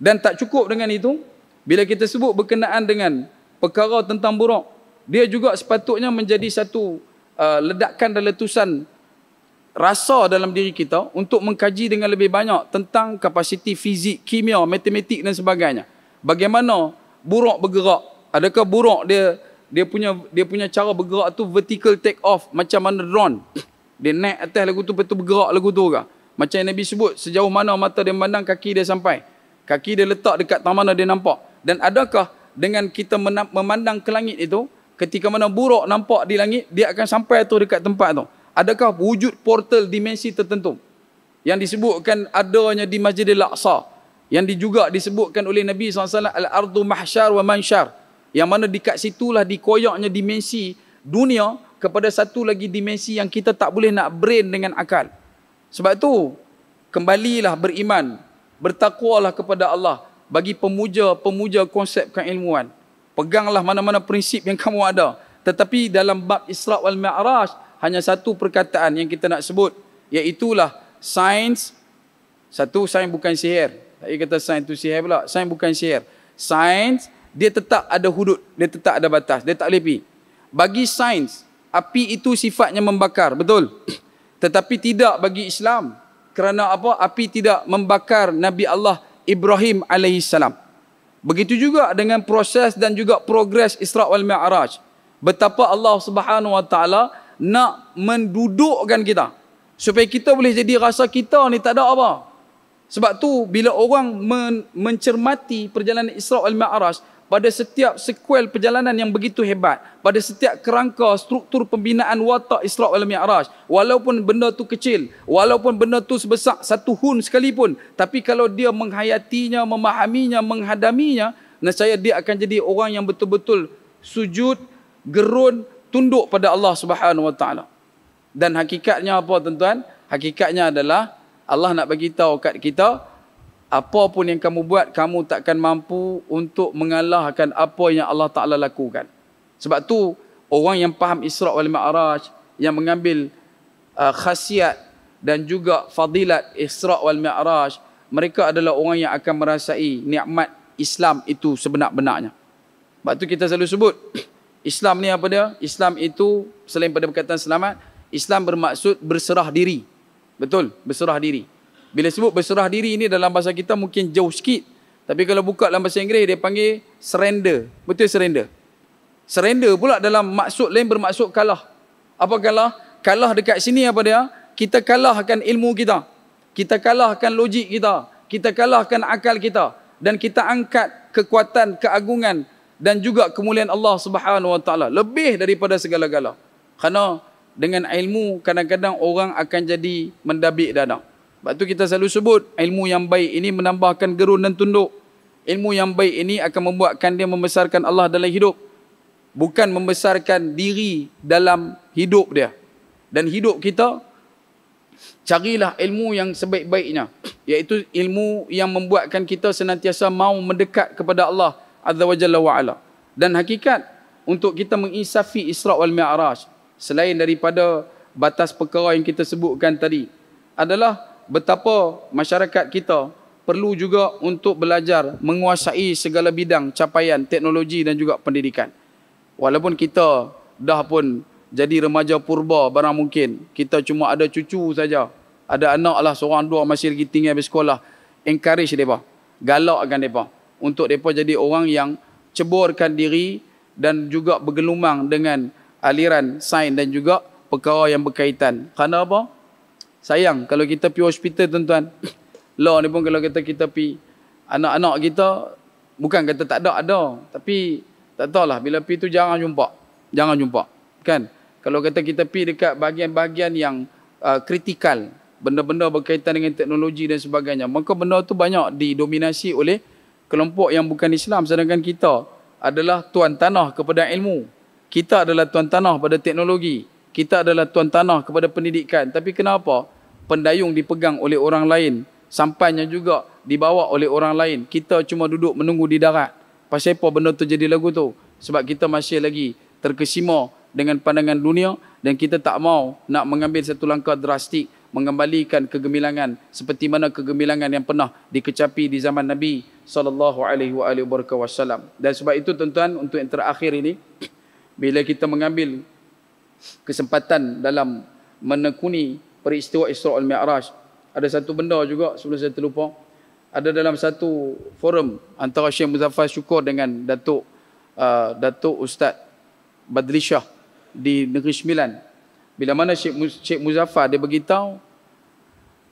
dan tak cukup dengan itu bila kita sebut berkenaan dengan perkara tentang buruk dia juga sepatutnya menjadi satu uh, ledakan dan letusan rasa dalam diri kita untuk mengkaji dengan lebih banyak tentang kapasiti fizik, kimia, matematik dan sebagainya. Bagaimana buruk bergerak? Adakah buruk dia dia punya dia punya cara bergerak tu vertical take off macam mana drone? Dia naik atas lagu tu betul bergerak lagu tu ke? Macam yang Nabi sebut sejauh mana mata dia memandang kaki dia sampai. Kaki dia letak dekat tang mana dia nampak. Dan adakah dengan kita memandang ke langit itu, ketika mana buruk nampak di langit, dia akan sampai tu dekat tempat tu. Adakah wujud portal dimensi tertentu? Yang disebutkan adanya di Masjidil Aqsa. Yang juga disebutkan oleh Nabi SAW, Al-Ardu Mahsyar wa Mansyar. Yang mana dekat situlah dikoyaknya dimensi dunia kepada satu lagi dimensi yang kita tak boleh nak brain dengan akal. Sebab tu kembalilah beriman, bertakwalah kepada Allah bagi pemuja-pemuja konsep keilmuan. Peganglah mana-mana prinsip yang kamu ada. Tetapi dalam bab Isra' wal Mi'raj, hanya satu perkataan yang kita nak sebut. Iaitulah sains. Satu, sains bukan sihir. Tak kata sains tu sihir pula. Sains bukan sihir. Sains, dia tetap ada hudud. Dia tetap ada batas. Dia tak boleh pergi. Bagi sains, api itu sifatnya membakar. Betul? Tetapi tidak bagi Islam. Kerana apa? Api tidak membakar Nabi Allah Ibrahim alaihissalam. Begitu juga dengan proses dan juga progres Isra wal Mi'raj. Betapa Allah Subhanahu wa taala nak mendudukkan kita supaya kita boleh jadi rasa kita ni tak ada apa. Sebab tu bila orang men- mencermati perjalanan Isra wal Mi'raj, pada setiap sekuel perjalanan yang begitu hebat pada setiap kerangka struktur pembinaan watak Israq wal Mi'raj walaupun benda tu kecil walaupun benda tu sebesar satu hun sekalipun tapi kalau dia menghayatinya memahaminya menghadaminya nescaya dia akan jadi orang yang betul-betul sujud gerun tunduk pada Allah Subhanahu Wa Taala dan hakikatnya apa tuan-tuan hakikatnya adalah Allah nak bagi tahu kat kita apa pun yang kamu buat, kamu takkan mampu untuk mengalahkan apa yang Allah Ta'ala lakukan. Sebab tu orang yang faham Isra' wal Mi'raj, yang mengambil uh, khasiat dan juga fadilat Isra' wal Mi'raj, mereka adalah orang yang akan merasai nikmat Islam itu sebenar-benarnya. Sebab tu kita selalu sebut, Islam ni apa dia? Islam itu selain pada perkataan selamat, Islam bermaksud berserah diri. Betul, berserah diri. Bila sebut berserah diri ni dalam bahasa kita mungkin jauh sikit. Tapi kalau buka dalam bahasa Inggeris dia panggil surrender. Betul surrender. Surrender pula dalam maksud lain bermaksud kalah. Apa kalah? Kalah dekat sini apa dia? Kita kalahkan ilmu kita. Kita kalahkan logik kita. Kita kalahkan akal kita. Dan kita angkat kekuatan, keagungan dan juga kemuliaan Allah Subhanahu Wa Taala lebih daripada segala-gala. Karena dengan ilmu kadang-kadang orang akan jadi mendabik dadak. Sebab tu kita selalu sebut ilmu yang baik ini menambahkan gerun dan tunduk. Ilmu yang baik ini akan membuatkan dia membesarkan Allah dalam hidup. Bukan membesarkan diri dalam hidup dia. Dan hidup kita, carilah ilmu yang sebaik-baiknya. Iaitu ilmu yang membuatkan kita senantiasa mau mendekat kepada Allah Azza wa Jalla wa Ala. Dan hakikat untuk kita mengisafi Isra' wal Mi'raj. Selain daripada batas perkara yang kita sebutkan tadi adalah betapa masyarakat kita perlu juga untuk belajar menguasai segala bidang capaian teknologi dan juga pendidikan. Walaupun kita dah pun jadi remaja purba barang mungkin, kita cuma ada cucu saja, ada anak lah seorang dua masih lagi tinggal di sekolah, encourage mereka, galakkan mereka untuk mereka jadi orang yang ceburkan diri dan juga bergelumang dengan aliran sains dan juga perkara yang berkaitan. Kerana apa? Sayang kalau kita pergi hospital tuan-tuan. Law ni pun kalau kata kita pergi anak-anak kita bukan kata tak ada ada tapi tak tahulah bila pergi tu jangan jumpa. Jangan jumpa. Kan? Kalau kata kita pergi dekat bahagian-bahagian yang uh, kritikal, benda-benda berkaitan dengan teknologi dan sebagainya, maka benda tu banyak didominasi oleh kelompok yang bukan Islam sedangkan kita adalah tuan tanah kepada ilmu. Kita adalah tuan tanah pada teknologi kita adalah tuan tanah kepada pendidikan tapi kenapa pendayung dipegang oleh orang lain sampainya juga dibawa oleh orang lain kita cuma duduk menunggu di darat pasal apa benda tu jadi lagu tu sebab kita masih lagi terkesima dengan pandangan dunia dan kita tak mau nak mengambil satu langkah drastik mengembalikan kegemilangan seperti mana kegemilangan yang pernah dikecapi di zaman Nabi sallallahu alaihi wasallam dan sebab itu tuan-tuan untuk yang terakhir ini bila kita mengambil kesempatan dalam menekuni peristiwa Isra' al-Mi'raj. Ada satu benda juga sebelum saya terlupa. Ada dalam satu forum antara Syekh Muzaffar Syukur dengan Datuk uh, Datuk Ustaz Badri di Negeri Sembilan. Bila mana Syekh Muzaffar dia beritahu,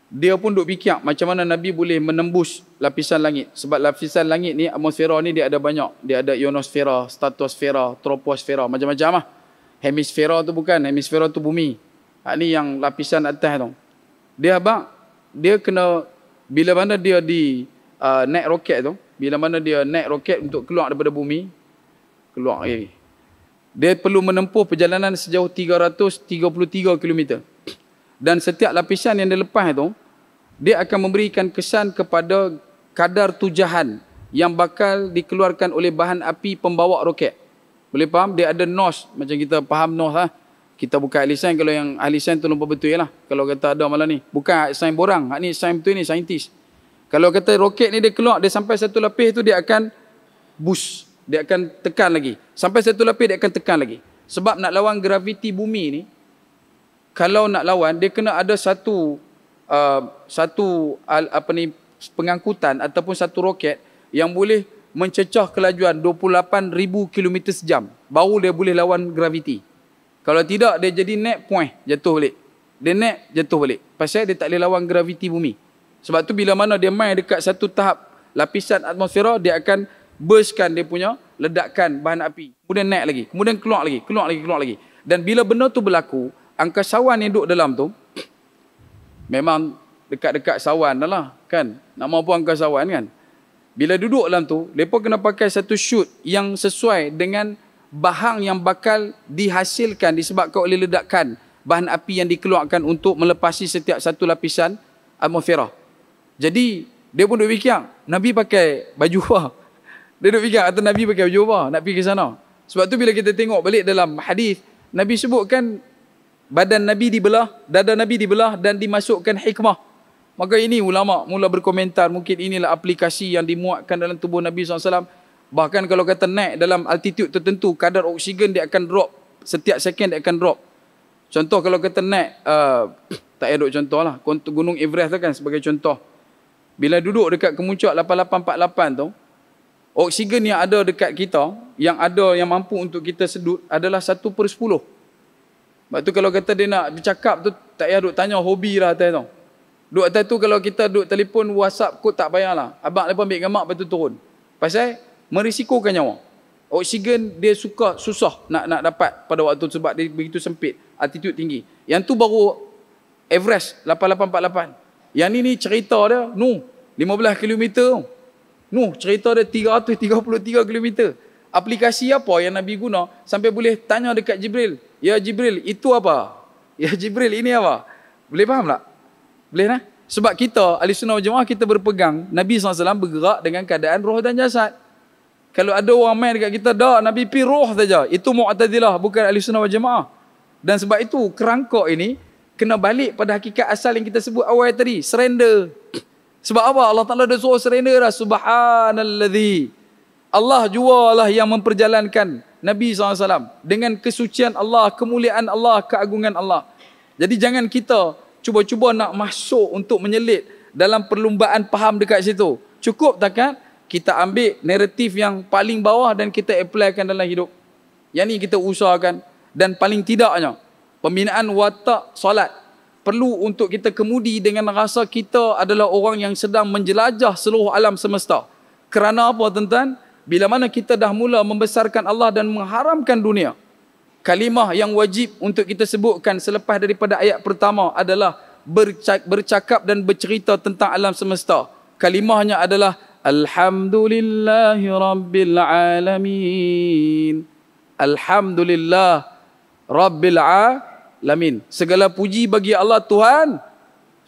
dia pun duk fikir macam mana Nabi boleh menembus lapisan langit. Sebab lapisan langit ni, atmosfera ni dia ada banyak. Dia ada ionosfera, stratosfera, troposfera, macam-macam lah hemisfera tu bukan hemisfera tu bumi hak ah, ni yang lapisan atas tu dia abang dia kena bila mana dia di uh, naik roket tu bila mana dia naik roket untuk keluar daripada bumi keluar lagi dia perlu menempuh perjalanan sejauh 333 km dan setiap lapisan yang dia lepas tu dia akan memberikan kesan kepada kadar tujahan yang bakal dikeluarkan oleh bahan api pembawa roket boleh faham? Dia ada nos. Macam kita faham nos lah. Ha? Kita buka ahli sains. Kalau yang ahli sains tu lupa betul lah. Kalau kata ada malam ni. Bukan sains borang. Hak ni sains betul ni. Saintis. Kalau kata roket ni dia keluar. Dia sampai satu lapis tu dia akan bus. Dia akan tekan lagi. Sampai satu lapis dia akan tekan lagi. Sebab nak lawan graviti bumi ni. Kalau nak lawan dia kena ada satu. Uh, satu apa ni pengangkutan ataupun satu roket yang boleh mencecah kelajuan 28,000 km sejam. Baru dia boleh lawan graviti. Kalau tidak, dia jadi net point, jatuh balik. Dia net, jatuh balik. Pasal dia tak boleh lawan graviti bumi. Sebab tu bila mana dia main dekat satu tahap lapisan atmosfera, dia akan burstkan dia punya ledakan bahan api. Kemudian naik lagi. Kemudian keluar lagi. Keluar lagi, keluar lagi. Dan bila benda tu berlaku, angka sawan yang duduk dalam tu, memang dekat-dekat sawan lah. Kan? Nak mampu angka sawan kan? Bila duduk dalam tu, mereka kena pakai satu shoot yang sesuai dengan bahang yang bakal dihasilkan disebabkan oleh ledakan bahan api yang dikeluarkan untuk melepasi setiap satu lapisan atmosfera. Jadi, dia pun duduk fikir, Nabi pakai baju apa? Dia duduk fikir, atau Nabi pakai baju apa? Nak pergi ke sana. Sebab tu bila kita tengok balik dalam hadis Nabi sebutkan badan Nabi dibelah, dada Nabi dibelah dan dimasukkan hikmah. Maka ini ulama mula berkomentar mungkin inilah aplikasi yang dimuatkan dalam tubuh Nabi SAW. Bahkan kalau kata naik dalam altitude tertentu, kadar oksigen dia akan drop. Setiap second dia akan drop. Contoh kalau kata naik, uh, tak payah duk contoh lah. Gunung Everest kan sebagai contoh. Bila duduk dekat kemuncak 8848 tu, oksigen yang ada dekat kita, yang ada yang mampu untuk kita sedut adalah 1 per 10. Sebab tu kalau kata dia nak bercakap tu, tak payah duk tanya hobi lah. Tanya tu. Duk atas tu kalau kita duk telefon WhatsApp kot tak payahlah. Abang lepas ambil gambar lepas tu turun. Pasal merisikokan nyawa. Oksigen dia suka susah nak nak dapat pada waktu sebab dia begitu sempit, altitude tinggi. Yang tu baru Everest 8848. Yang ni ni cerita dia, nu 15 km tu. Nu cerita dia 333 km. Aplikasi apa yang Nabi guna sampai boleh tanya dekat Jibril. Ya Jibril, itu apa? Ya Jibril, ini apa? Boleh faham tak? Boleh lah. Sebab kita, ahli sunnah jemaah, kita berpegang. Nabi SAW bergerak dengan keadaan roh dan jasad. Kalau ada orang main dekat kita, dah Nabi pi roh saja. Itu mu'tazilah, bukan ahli sunnah jemaah. Dan sebab itu, kerangkak ini, kena balik pada hakikat asal yang kita sebut awal tadi. Surrender. Sebab apa? Allah Ta'ala dah suruh surrender dah. Subhanalladhi. Allah jualah yang memperjalankan Nabi SAW. Dengan kesucian Allah, kemuliaan Allah, keagungan Allah. Jadi jangan kita cuba-cuba nak masuk untuk menyelit dalam perlumbaan faham dekat situ. Cukup takkan kita ambil naratif yang paling bawah dan kita applykan dalam hidup. Yang ni kita usahakan dan paling tidaknya pembinaan watak solat perlu untuk kita kemudi dengan rasa kita adalah orang yang sedang menjelajah seluruh alam semesta. Kerana apa tuan-tuan? Bila mana kita dah mula membesarkan Allah dan mengharamkan dunia kalimah yang wajib untuk kita sebutkan selepas daripada ayat pertama adalah bercakap dan bercerita tentang alam semesta. Kalimahnya adalah Alhamdulillahirrabbilalamin. Alhamdulillah Rabbil Alamin. Segala puji bagi Allah Tuhan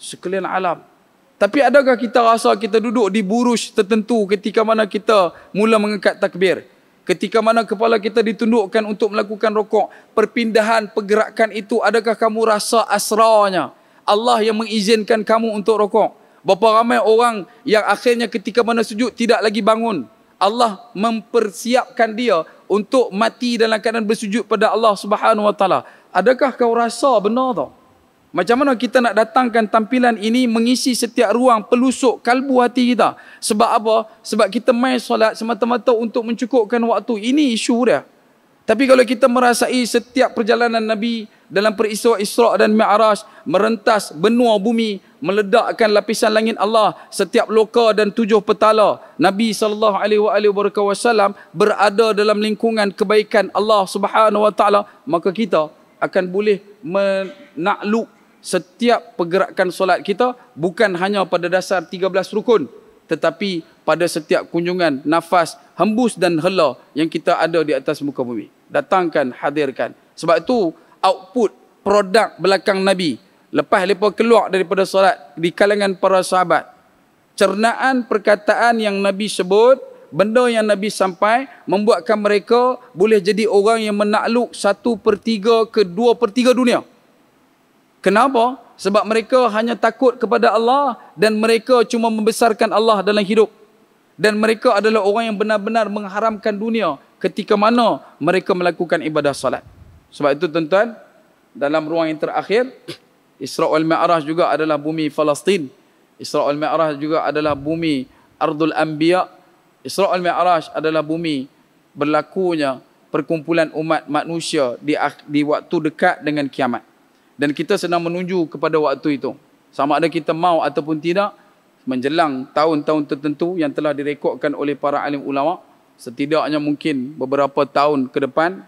sekalian alam. Tapi adakah kita rasa kita duduk di buruj tertentu ketika mana kita mula mengangkat takbir? Ketika mana kepala kita ditundukkan untuk melakukan rokok, perpindahan pergerakan itu adakah kamu rasa asranya? Allah yang mengizinkan kamu untuk rokok. Berapa ramai orang yang akhirnya ketika mana sujud tidak lagi bangun. Allah mempersiapkan dia untuk mati dalam keadaan bersujud pada Allah Subhanahu wa taala. Adakah kau rasa benar tak? Macam mana kita nak datangkan tampilan ini mengisi setiap ruang pelusuk kalbu hati kita? Sebab apa? Sebab kita main solat semata-mata untuk mencukupkan waktu. Ini isu dia. Tapi kalau kita merasai setiap perjalanan Nabi dalam peristiwa Isra' dan Mi'raj merentas benua bumi, meledakkan lapisan-langit Allah setiap loka dan tujuh petala Nabi SAW berada dalam lingkungan kebaikan Allah SWT maka kita akan boleh menakluk setiap pergerakan solat kita bukan hanya pada dasar 13 rukun tetapi pada setiap kunjungan nafas hembus dan hela yang kita ada di atas muka bumi datangkan hadirkan sebab itu output produk belakang nabi lepas lepa keluar daripada solat di kalangan para sahabat cernaan perkataan yang nabi sebut benda yang Nabi sampai membuatkan mereka boleh jadi orang yang menakluk satu per tiga ke dua per tiga dunia. Kenapa? Sebab mereka hanya takut kepada Allah dan mereka cuma membesarkan Allah dalam hidup. Dan mereka adalah orang yang benar-benar mengharamkan dunia ketika mana mereka melakukan ibadah salat. Sebab itu tuan-tuan, dalam ruang yang terakhir, Isra' al-Mi'raj juga adalah bumi Palestin. Isra' al-Mi'raj juga adalah bumi Ardul Anbiya. Isra' al-Mi'raj adalah bumi berlakunya perkumpulan umat manusia di, di waktu dekat dengan kiamat dan kita sedang menuju kepada waktu itu. Sama ada kita mau ataupun tidak, menjelang tahun-tahun tertentu yang telah direkodkan oleh para alim ulama, setidaknya mungkin beberapa tahun ke depan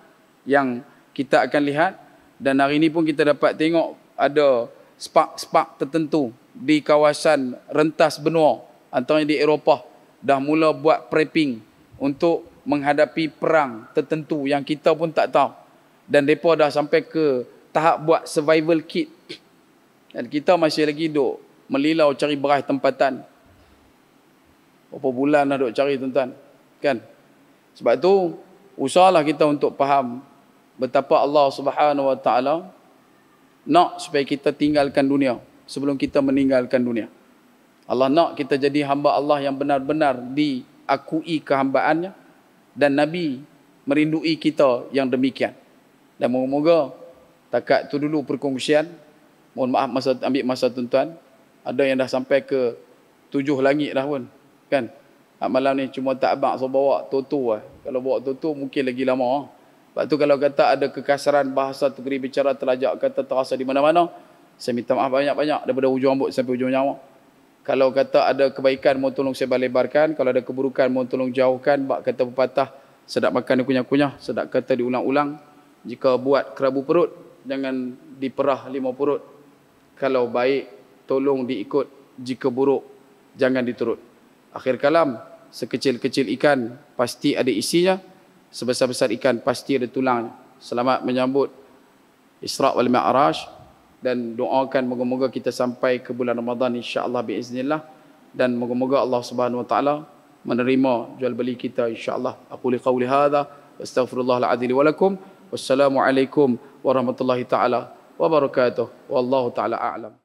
yang kita akan lihat dan hari ini pun kita dapat tengok ada spak-spak tertentu di kawasan rentas benua antaranya di Eropah dah mula buat prepping untuk menghadapi perang tertentu yang kita pun tak tahu dan mereka dah sampai ke tahap buat survival kit. Dan kita masih lagi duk melilau cari berah tempatan. Berapa bulan dah duk cari tuan-tuan. Kan? Sebab tu usahlah kita untuk faham betapa Allah Subhanahu Wa Taala nak supaya kita tinggalkan dunia sebelum kita meninggalkan dunia. Allah nak kita jadi hamba Allah yang benar-benar diakui kehambaannya dan Nabi merindui kita yang demikian. Dan moga-moga Takat tu dulu perkongsian. Mohon maaf masa ambil masa tuan-tuan. Ada yang dah sampai ke tujuh langit dah pun. Kan? Ah, malam ni cuma tak abang so bawa toto lah. Kalau bawa toto mungkin lagi lama lah. Sebab tu kalau kata ada kekasaran bahasa tukeri bicara terlajak kata terasa di mana-mana. Saya minta maaf banyak-banyak daripada hujung rambut sampai hujung nyawa. Kalau kata ada kebaikan mohon tolong saya balibarkan. Kalau ada keburukan mohon tolong jauhkan. Bak kata pepatah sedap makan kunyah-kunyah. Sedap kata diulang-ulang. Jika buat kerabu perut jangan diperah lima purut. Kalau baik, tolong diikut. Jika buruk, jangan diturut. Akhir kalam, sekecil-kecil ikan pasti ada isinya. Sebesar-besar ikan pasti ada tulangnya. Selamat menyambut Isra' wal Mi'raj dan doakan moga-moga kita sampai ke bulan Ramadan insya-Allah biiznillah dan moga-moga Allah Subhanahu wa taala menerima jual beli kita insya-Allah aku li qauli Astaghfirullahaladzim astaghfirullahal Wassalamualaikum warahmatullahi taala wabarakatuh. Wallahu taala a'lam.